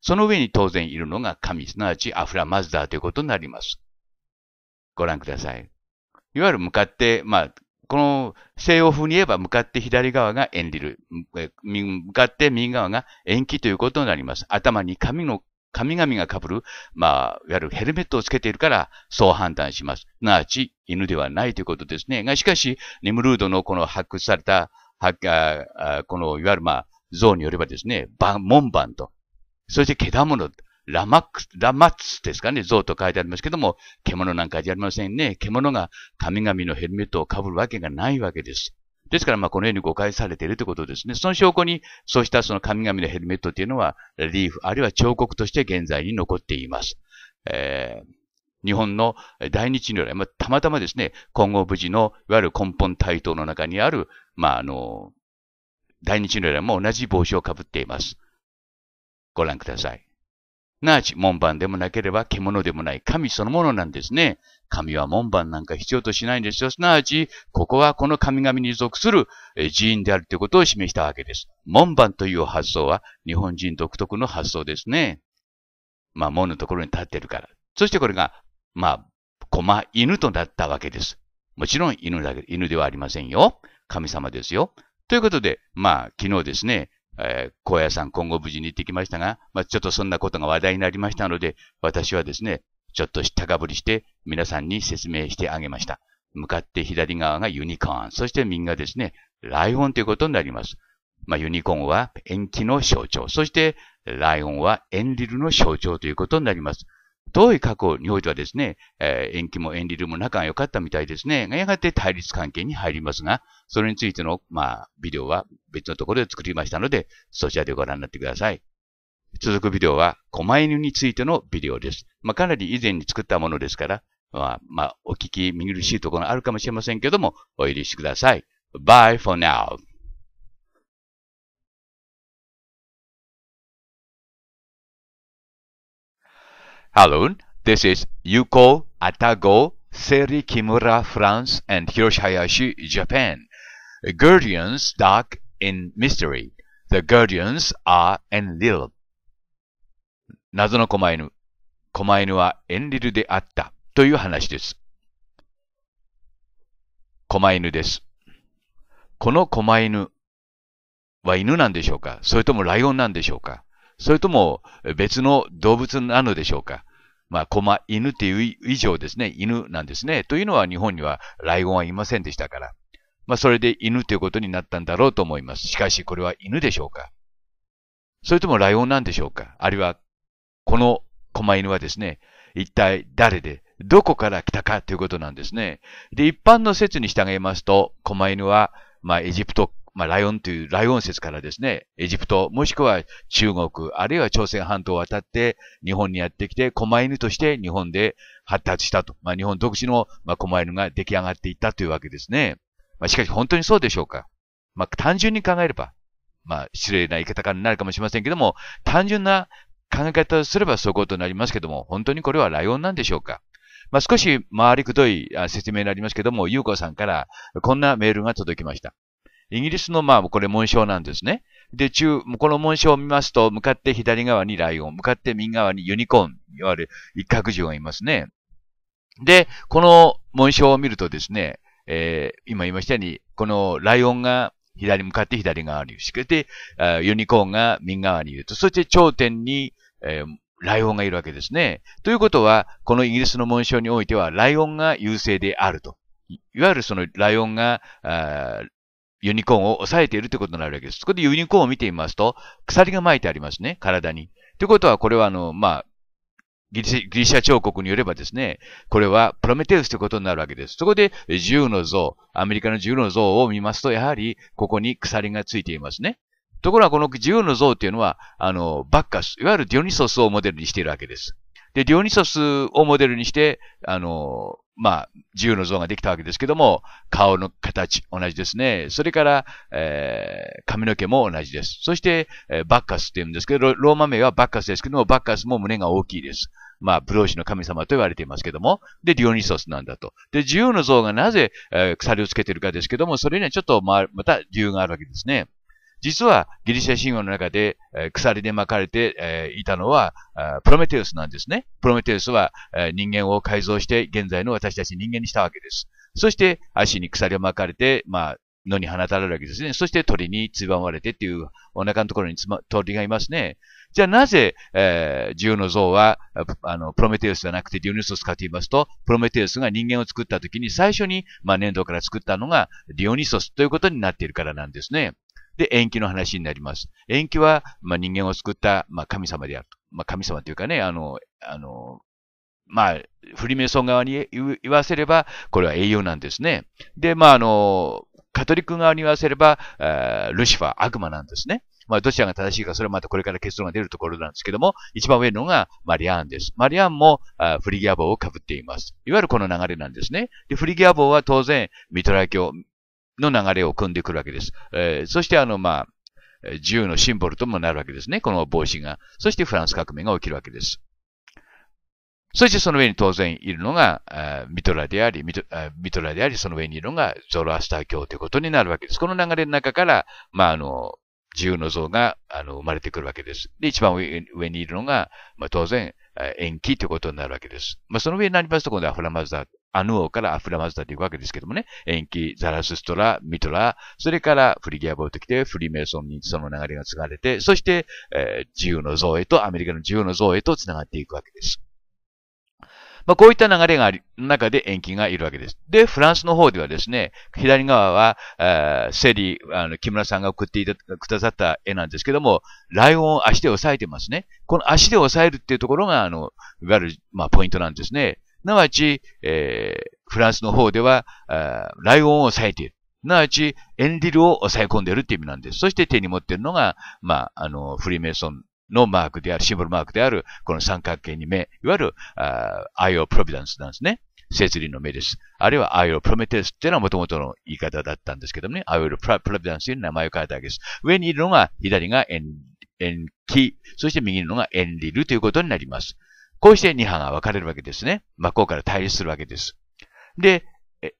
その上に当然いるのが神、すなわちアフラマズダーということになります。ご覧ください。いわゆる向かって、まあ、この西洋風に言えば向かって左側が縁リル、向かって右側が延期ということになります。頭に髪の神々が被る、まあ、いわゆるヘルメットをつけているから、そう判断します。すなわち、犬ではないということですね。が、しかし、ネムルードのこの発掘された、発あこの、いわゆるまあ、像によればですね、門番と、そして、毛玉の、ラマックス、ラマッツですかね、像と書いてありますけども、獣なんかじゃありませんね。獣が神々のヘルメットをかぶるわけがないわけです。ですから、まあ、このように誤解されているということですね。その証拠に、そうしたその神々のヘルメットというのは、リーフ、あるいは彫刻として現在に残っています。えー、日本の大日如来、まあ、たまたまですね、今後無事の、いわゆる根本台等の中にある、まあ、あの、大日如来も同じ帽子をかぶっています。ご覧ください。なあち門番でもなければ獣でもない神そのものなんですね。神は門番なんか必要としないんですよ。すなわち、ここはこの神々に属する寺院であるということを示したわけです。門番という発想は日本人独特の発想ですね。まあ、門のところに立ってるから。そしてこれが、まあ、駒犬となったわけです。もちろん犬だけ、犬ではありませんよ。神様ですよ。ということで、まあ、昨日ですね、えー、高野山今後無事に行ってきましたが、まあ、ちょっとそんなことが話題になりましたので、私はですね、ちょっとしたかぶりして皆さんに説明してあげました。向かって左側がユニコーン、そして右がですね、ライオンということになります。まあ、ユニコーンは延期の象徴、そしてライオンはエンリルの象徴ということになります。遠い過去、においてはですね、えー、延期も延理も仲が良かったみたいですね。やがて対立関係に入りますが、それについての、まあ、ビデオは別のところで作りましたので、そちらでご覧になってください。続くビデオは、狛犬についてのビデオです。まあ、かなり以前に作ったものですから、まあ、まあ、お聞き見苦しいところがあるかもしれませんけども、お許しください。Bye for now. Hello, this is Yuko Atago, Seri Kimura, France, and Hiroshi Hayashi, Japan. Guardians dark in mystery. The guardians are enlil. 謎の狛犬。狛犬はエンリルであったという話です。狛犬です。この狛犬は犬なんでしょうかそれともライオンなんでしょうかそれとも別の動物なのでしょうかまあ、駒、犬っていう以上ですね、犬なんですね。というのは日本にはライオンはいませんでしたから。まあ、それで犬ということになったんだろうと思います。しかし、これは犬でしょうかそれともライオンなんでしょうかあるいは、この狛犬はですね、一体誰で、どこから来たかということなんですね。で、一般の説に従いますと、狛犬は、まあ、エジプトまあ、ライオンというライオン説からですね、エジプト、もしくは中国、あるいは朝鮮半島を渡って日本にやってきて、狛犬として日本で発達したと。まあ、日本独自の、ま狛犬が出来上がっていったというわけですね。まあ、しかし本当にそうでしょうか。まあ、単純に考えれば、まあ、失礼な言い方になるかもしれませんけども、単純な考え方をすればそういうことになりますけども、本当にこれはライオンなんでしょうか。まあ、少し回りくどい説明になりますけども、ゆうこさんからこんなメールが届きました。イギリスの、まあ、これ紋章なんですね。で、中、この紋章を見ますと、向かって左側にライオン、向かって右側にユニコーン、いわゆる一角獣がいますね。で、この紋章を見るとですね、えー、今言いましたように、このライオンが左向かって左側に、そしてユニコーンが右側にいると、そして頂点に、えー、ライオンがいるわけですね。ということは、このイギリスの紋章においては、ライオンが優勢であると。いわゆるそのライオンが、ユニコーンを押さえているということになるわけです。そこでユニコーンを見てみますと、鎖が巻いてありますね、体に。ということは、これはあの、まあ、ギリシャ彫刻によればですね、これはプロメテウスということになるわけです。そこで、銃の像、アメリカの銃の像を見ますと、やはり、ここに鎖がついていますね。ところが、この銃の像っていうのは、あの、バッカス、いわゆるディオニソスをモデルにしているわけです。で、ディオニソスをモデルにして、あの、まあ、自由の像ができたわけですけども、顔の形、同じですね。それから、えー、髪の毛も同じです。そして、えー、バッカスって言うんですけど、ローマ名はバッカスですけども、バッカスも胸が大きいです。まあ、ブローシの神様と言われていますけども、で、ディオニソスなんだと。で、自由の像がなぜ、えー、鎖をつけてるかですけども、それにはちょっと、まあ、また理由があるわけですね。実はギリシャ神話の中で、えー、鎖で巻かれて、えー、いたのはプロメテウスなんですね。プロメテウスは、えー、人間を改造して現在の私たち人間にしたわけです。そして足に鎖を巻かれて、まあ、野に放たれるわけですね。そして鳥につばまれてっていうお腹のところにつ、ま、鳥がいますね。じゃあなぜ、えー、自由の像は、あの、プロメテウスじゃなくてディオニソスかと言いますと、プロメテウスが人間を作った時に最初に、まあ、粘土から作ったのがディオニソスということになっているからなんですね。で、延期の話になります。延期は、まあ、人間を救った、まあ、神様であると。まあ、神様というかね、あの、あの、まあ、フリメソン側に言わせれば、これは英雄なんですね。で、まあ、あの、カトリック側に言わせれば、ルシファー、悪魔なんですね。まあ、どちらが正しいか、それはまたこれから結論が出るところなんですけども、一番上のがマリアーンです。マリアーンもあフリギア帽をかぶっています。いわゆるこの流れなんですね。で、フリギア帽は当然、ミトラ教、の流れを組んでくるわけです。えー、そしてあの、まあ、自由のシンボルともなるわけですね。この帽子が。そしてフランス革命が起きるわけです。そしてその上に当然いるのが、ミトラでありミト、ミトラであり、その上にいるのがゾロアスター教ということになるわけです。この流れの中から、まあ、あの、自由の像があの生まれてくるわけです。で、一番上にいるのが、まあ、当然、延期ということになるわけです。まあ、その上になりますと、今度はフラマザー、アヌ王からアフラマズダというわけですけどもね、延期、ザラスストラ、ミトラ、それからフリギアボート来て、フリーメイソンにその流れが継がれて、そして、えー、自由の像へと、アメリカの自由の像へと繋がっていくわけです。まあ、こういった流れがあり、中で延期がいるわけです。で、フランスの方ではですね、左側は、えー、セリ、あの、木村さんが送っていた、くださった絵なんですけども、ライオンを足で押さえてますね。この足で押さえるっていうところが、あの、いわゆる、まあ、ポイントなんですね。なわち、えー、フランスの方では、ライオンを抑えている。なわち、エンディルを抑え込んでいるっていう意味なんです。そして手に持っているのが、まあ、あの、フリーメイソンのマークである、シンボルマークである、この三角形に目、いわゆる、アイオ・プロビダンスなんですね。設理の目です。あるいは、アイオ・プロメテウスっていうのはもともとの言い方だったんですけどもね、アイオ・プロビダンスという名前を変えたわけです。上にいるのが、左がエン、エンキ、そして右のがエンリルということになります。こうして二派が分かれるわけですね。真っ向から対立するわけです。で、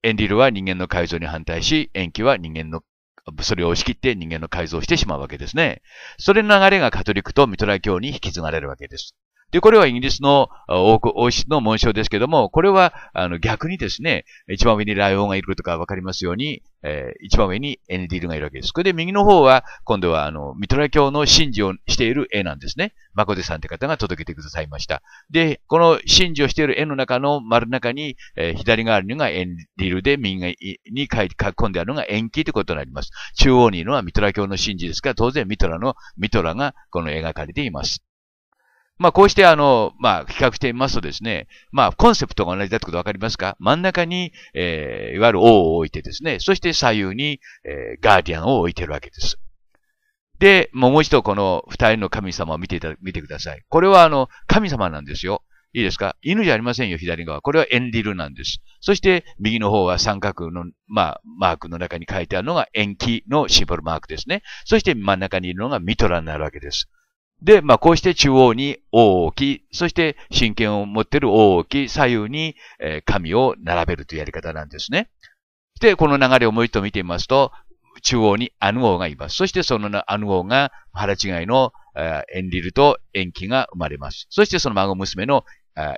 エンリルは人間の改造に反対し、延期は人間の、それを押し切って人間の改造をしてしまうわけですね。それの流れがカトリックとミトラ教に引き継がれるわけです。で、これはイギリスの王室の紋章ですけども、これは、あの、逆にですね、一番上にライオンがいることがわかりますように、えー、一番上にエネディールがいるわけです。これで右の方は、今度は、あの、ミトラ教の神事をしている絵なんですね。マコデさんって方が届けてくださいました。で、この神事をしている絵の中の丸の中に、えー、左側にがエンディールで、右に書き込んであるのが延期ということになります。中央にいるのはミトラ教の神事ですから、当然ミトラの、ミトラがこの描かれています。まあ、こうして、あの、まあ、比較してみますとですね、まあ、コンセプトが同じだってことわかりますか真ん中に、えー、いわゆる王を置いてですね、そして左右に、えー、ガーディアンを置いてるわけです。で、もう一度この二人の神様を見ていた、見てください。これはあの、神様なんですよ。いいですか犬じゃありませんよ、左側。これはエンリルなんです。そして、右の方は三角の、まあ、マークの中に書いてあるのが、延期のシンボルマークですね。そして真ん中にいるのがミトラになるわけです。で、まあ、こうして中央に大き、そして神権を持っている大き、左右に、え紙を並べるというやり方なんですね。で、この流れをもう一度見てみますと、中央にアヌ王がいます。そしてそのアヌ王が腹違いのエンリルとエンキが生まれます。そしてその孫娘の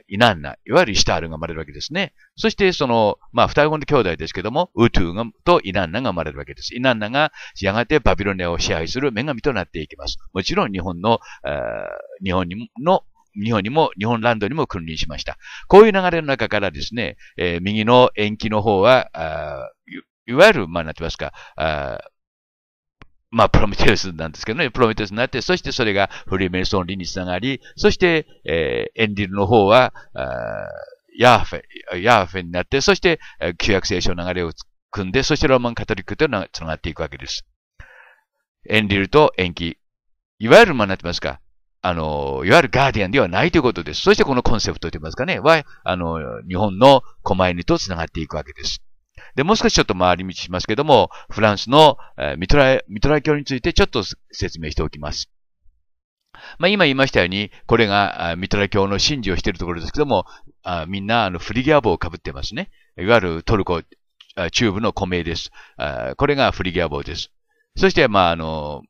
イナンナ、いわゆるイシタールが生まれるわけですね。そして、その、まあ、双子の兄弟ですけども、ウトゥーとイナンナが生まれるわけです。イナンナが、やがてバビロネを支配する女神となっていきます。もちろん、日本の、日本の、日本にも、日本ランドにも君臨しました。こういう流れの中からですね、えー、右の延期の方は、いわゆる、まあ、なんて言いますか、まあ、プロメテウスなんですけどね、プロメテウスになって、そしてそれがフリーメイソン理につながり、そして、えー、エンリルの方は、ヤーフェ、ヤーフェになって、そして、旧約聖書の流れを組んで、そしてローマンカトリックとつながっていくわけです。エンリルと延期。いわゆる、まなってますか、あの、いわゆるガーディアンではないということです。そしてこのコンセプトと言いますかね、は、あの、日本の狛犬と繋がっていくわけです。で、もう少しちょっと回り道しますけども、フランスの、えミトラ、ミトラ教についてちょっと説明しておきます。まあ、今言いましたように、これがミトラ教の神事をしているところですけども、あみんなあのフリギア帽をかぶってますね。いわゆるトルコ中部の古名です。これがフリギア帽です。そして、まあ、あの、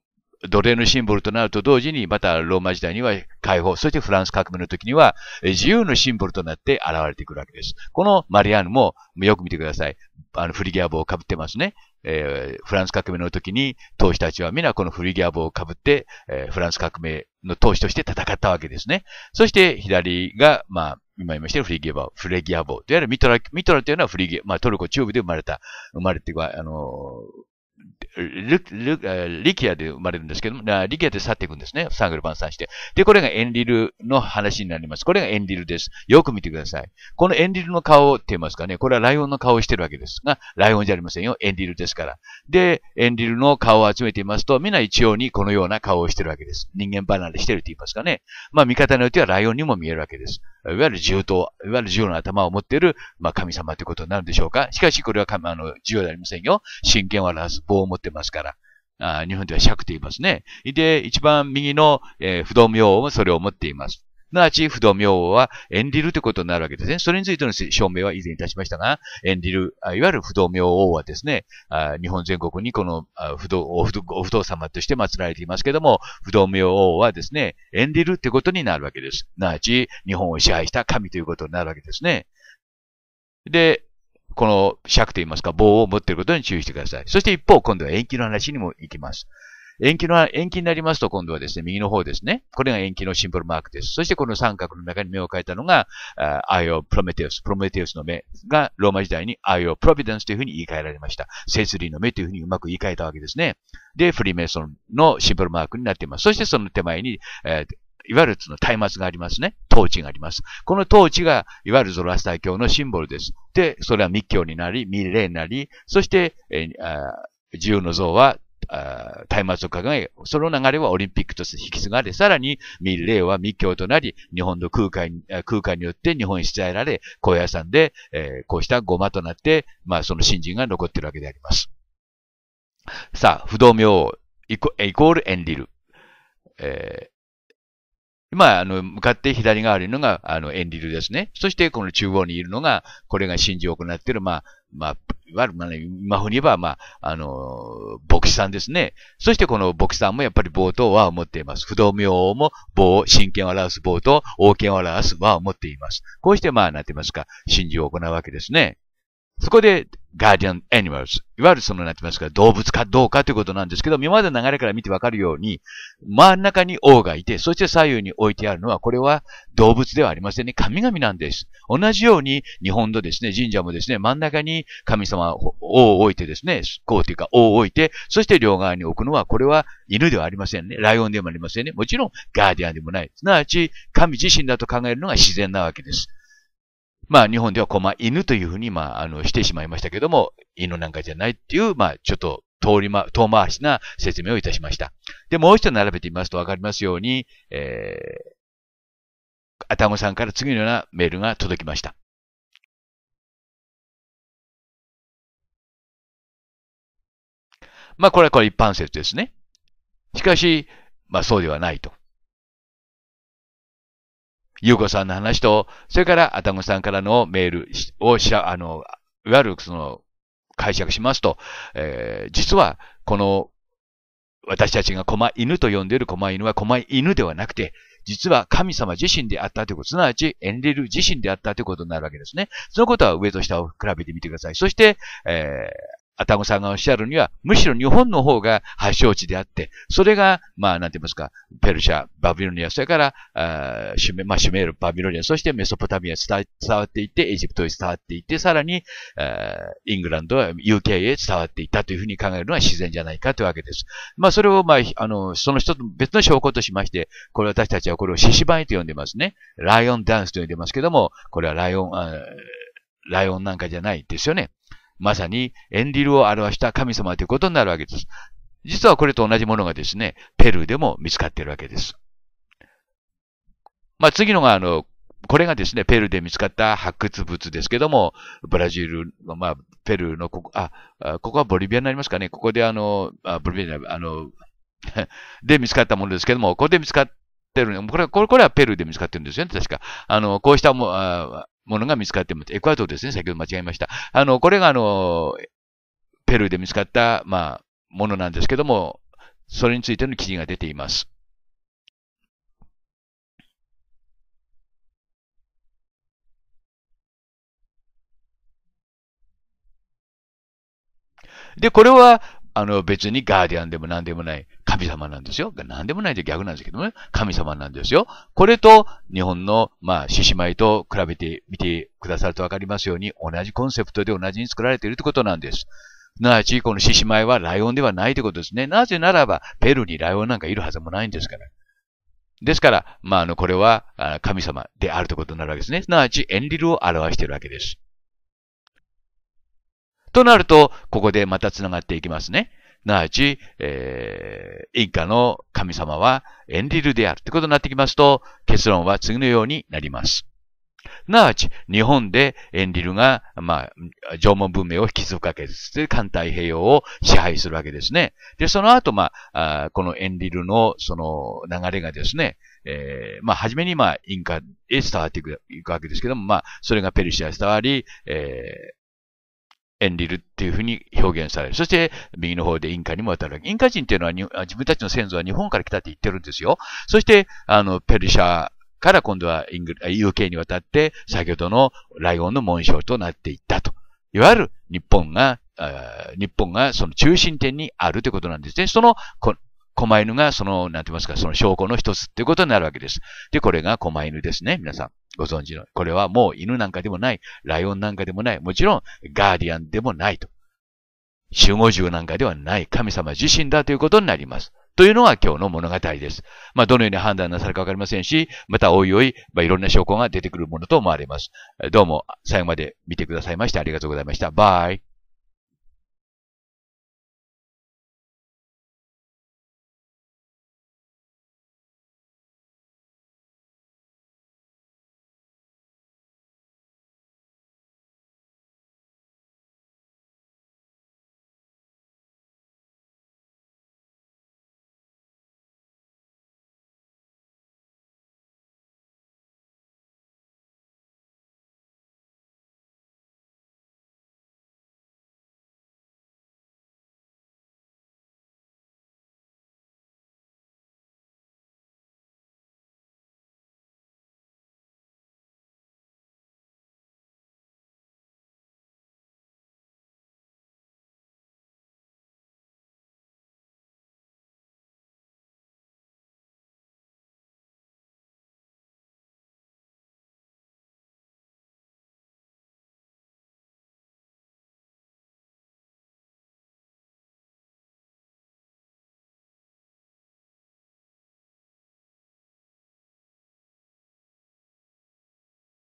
奴隷のシンボルとなると同時に、またローマ時代には解放、そしてフランス革命の時には自由のシンボルとなって現れてくるわけです。このマリアーヌもよく見てください。あの、フリギア帽をかぶってますね。えー、フランス革命の時に、当主たちは皆このフリギア帽をかぶって、えー、フランス革命の当主として戦ったわけですね。そして左が、まあ、今言いましたフリギア帽、フレギア帽。いわゆるミトラ、ミトラというのはフリギア、まあトルコ中部で生まれた、生まれてあのールルリキアで生まれるんですけども、リキアで去っていくんですね。サングル晩餐して。で、これがエンリルの話になります。これがエンリルです。よく見てください。このエンリルの顔って言いますかね、これはライオンの顔をしてるわけですが、ライオンじゃありませんよ。エンリルですから。で、エンリルの顔を集めていますと、みんな一様にこのような顔をしてるわけです。人間離れしてるって言いますかね。まあ、見方によってはライオンにも見えるわけです。いわゆる銃刀、いわゆる銃の頭を持っている、まあ、神様ということになるでしょうか。しかし、これはあの銃ではありませんよ。神剣を表す棒を持ってますから。あ日本では尺と言いますね。で、一番右の、えー、不動明王もそれを持っています。なち不動明王は演じるということになるわけですね。それについての証明は以前いたしましたが、演じる、いわゆる不動明王はですね、日本全国にこの不動お不動様として祀られていますけども、不動明王はですね、演じるということになるわけです。なち日本を支配した神ということになるわけですね。で、この尺といいますか、棒を持っていることに注意してください。そして一方、今度は延期の話にも行きます。延期の、延期になりますと今度はですね、右の方ですね。これが延期のシンボルマークです。そしてこの三角の中に目を変えたのが、アイオプロメテウス。プロメテウスの目がローマ時代にアイオプロビデンスというふうに言い換えられました。セスリーの目というふうにうまく言い換えたわけですね。で、フリーメイソンのシンボルマークになっています。そしてその手前に、えーいわゆるその松明がありますね。統治があります。この統治が、いわゆるゾロアスター教のシンボルです。で、それは密教になり、ミレーになり、そして、えー、自由の像はあ松を掲げ、その流れはオリンピックとして引き継がれ、さらに民令は密教となり、日本の空海、空海によって日本に伝えられ、高野山で、えー、こうしたごまとなって、まあその信心が残っているわけであります。さあ、不動明イコイコールエンリル。えー今、あの、向かって左側にいるのが、あの、エンリルですね。そして、この中央にいるのが、これが真珠を行っている、まあ、まあ、いわゆる、まあね、今風に言えば、まあ、あの、牧師さんですね。そしてこの牧師さんもやっぱり冒頭和を持っています。不動明王も棒、真剣を表す冒頭、王権を表す和を持っています。こうして、まあ、なっていますか、真珠を行うわけですね。そこで、ガーディアン・アニマルズ。いわゆるその、なってますから、動物かどうかということなんですけど、今まで流れから見てわかるように、真ん中に王がいて、そして左右に置いてあるのは、これは動物ではありませんね。神々なんです。同じように、日本のですね、神社もですね、真ん中に神様、王を置いてですね、こうというか、王を置いて、そして両側に置くのは、これは犬ではありませんね。ライオンでもありませんね。もちろん、ガーディアンでもない。すなわち、神自身だと考えるのが自然なわけです。まあ、日本では駒犬というふうに、まあ、あの、してしまいましたけども、犬なんかじゃないっていう、まあ、ちょっと、通りま、遠回しな説明をいたしました。で、もう一度並べてみますとわかりますように、えー、アタムさんから次のようなメールが届きました。まあ、これはこれ一般説ですね。しかし、まあそうではないと。ゆうこさんの話と、それからあたごさんからのメールをしゃ、あの、いわゆるその、解釈しますと、えー、実は、この、私たちが狛犬と呼んでいる狛犬は狛犬ではなくて、実は神様自身であったということ、すなわちエンリル自身であったということになるわけですね。そのことは上と下を比べてみてください。そして、えー、アタゴさんがおっしゃるには、むしろ日本の方が発祥地であって、それが、まあ、なんて言いますか、ペルシャ、バビロニア、それから、あシュメまあ、シュメール、バビロニア、そしてメソポタミア伝わっていって、エジプトに伝わっていって、さらに、イングランド、UK へ伝わっていったというふうに考えるのは自然じゃないかというわけです。まあ、それを、まあ、あの、その一つ、別の証拠としまして、これ私たちはこれを獅子舞と呼んでますね。ライオンダンスと呼んでますけども、これはライオン、ライオンなんかじゃないですよね。まさにエンリルを表した神様ということになるわけです。実はこれと同じものがですね、ペルーでも見つかっているわけです。まあ、次のが、あの、これがですね、ペルーで見つかった発掘物ですけども、ブラジルの、まあ、ペルーの、ここ、あ、ここはボリビアになりますかね。ここであの、あボリビアあの、で見つかったものですけども、ここで見つかってる、これは、これはペルーで見つかってるんですよね、確か。あの、こうしたも、あものが見つかっています。エクアドルですね。先ほど間違えました。あの、これがあの、ペルーで見つかった、まあ、ものなんですけども、それについての記事が出ています。で、これは、あの、別にガーディアンでも何でもない。神様なんですよ。何でもないで逆なんですけどね。神様なんですよ。これと日本の、まあ、獅子舞と比べてみてくださるとわかりますように、同じコンセプトで同じに作られているということなんです。なあち、この獅子舞はライオンではないということですね。なぜならば、ペルーにライオンなんかいるはずもないんですから。ですから、まあ、あの、これは、神様であるということになるわけですね。すなわち、エンリルを表しているわけです。となると、ここでまた繋がっていきますね。なわち、えー、インカの神様はエンリルであるってことになってきますと、結論は次のようになります。なわち、日本でエンリルが、まあ、縄文文明を引き継ぐわけです。で、環太平洋を支配するわけですね。で、その後、まあ、あこのエンリルの、その、流れがですね、えー、まあ、初めに、まあ、インカへ伝わっていくわけですけども、まあ、それがペルシアへ伝わり、えー、エンリルっていうふうに表現される。そして、右の方でインカにも働る。インカ人っていうのは自分たちの先祖は日本から来たって言ってるんですよ。そして、あの、ペルシャから今度はイング UK に渡って、先ほどのライオンの紋章となっていったと。いわゆる日本が、日本がその中心点にあるということなんですね。その、狛犬がその、なんて言いますか、その証拠の一つっていうことになるわけです。で、これが狛犬ですね、皆さん。ご存知の。これはもう犬なんかでもない、ライオンなんかでもない、もちろんガーディアンでもないと。守護獣なんかではない神様自身だということになります。というのが今日の物語です。まあ、どのように判断なさるかわかりませんし、またおいおい、まあ、いろんな証拠が出てくるものと思われます。どうも最後まで見てくださいましてありがとうございました。バイ。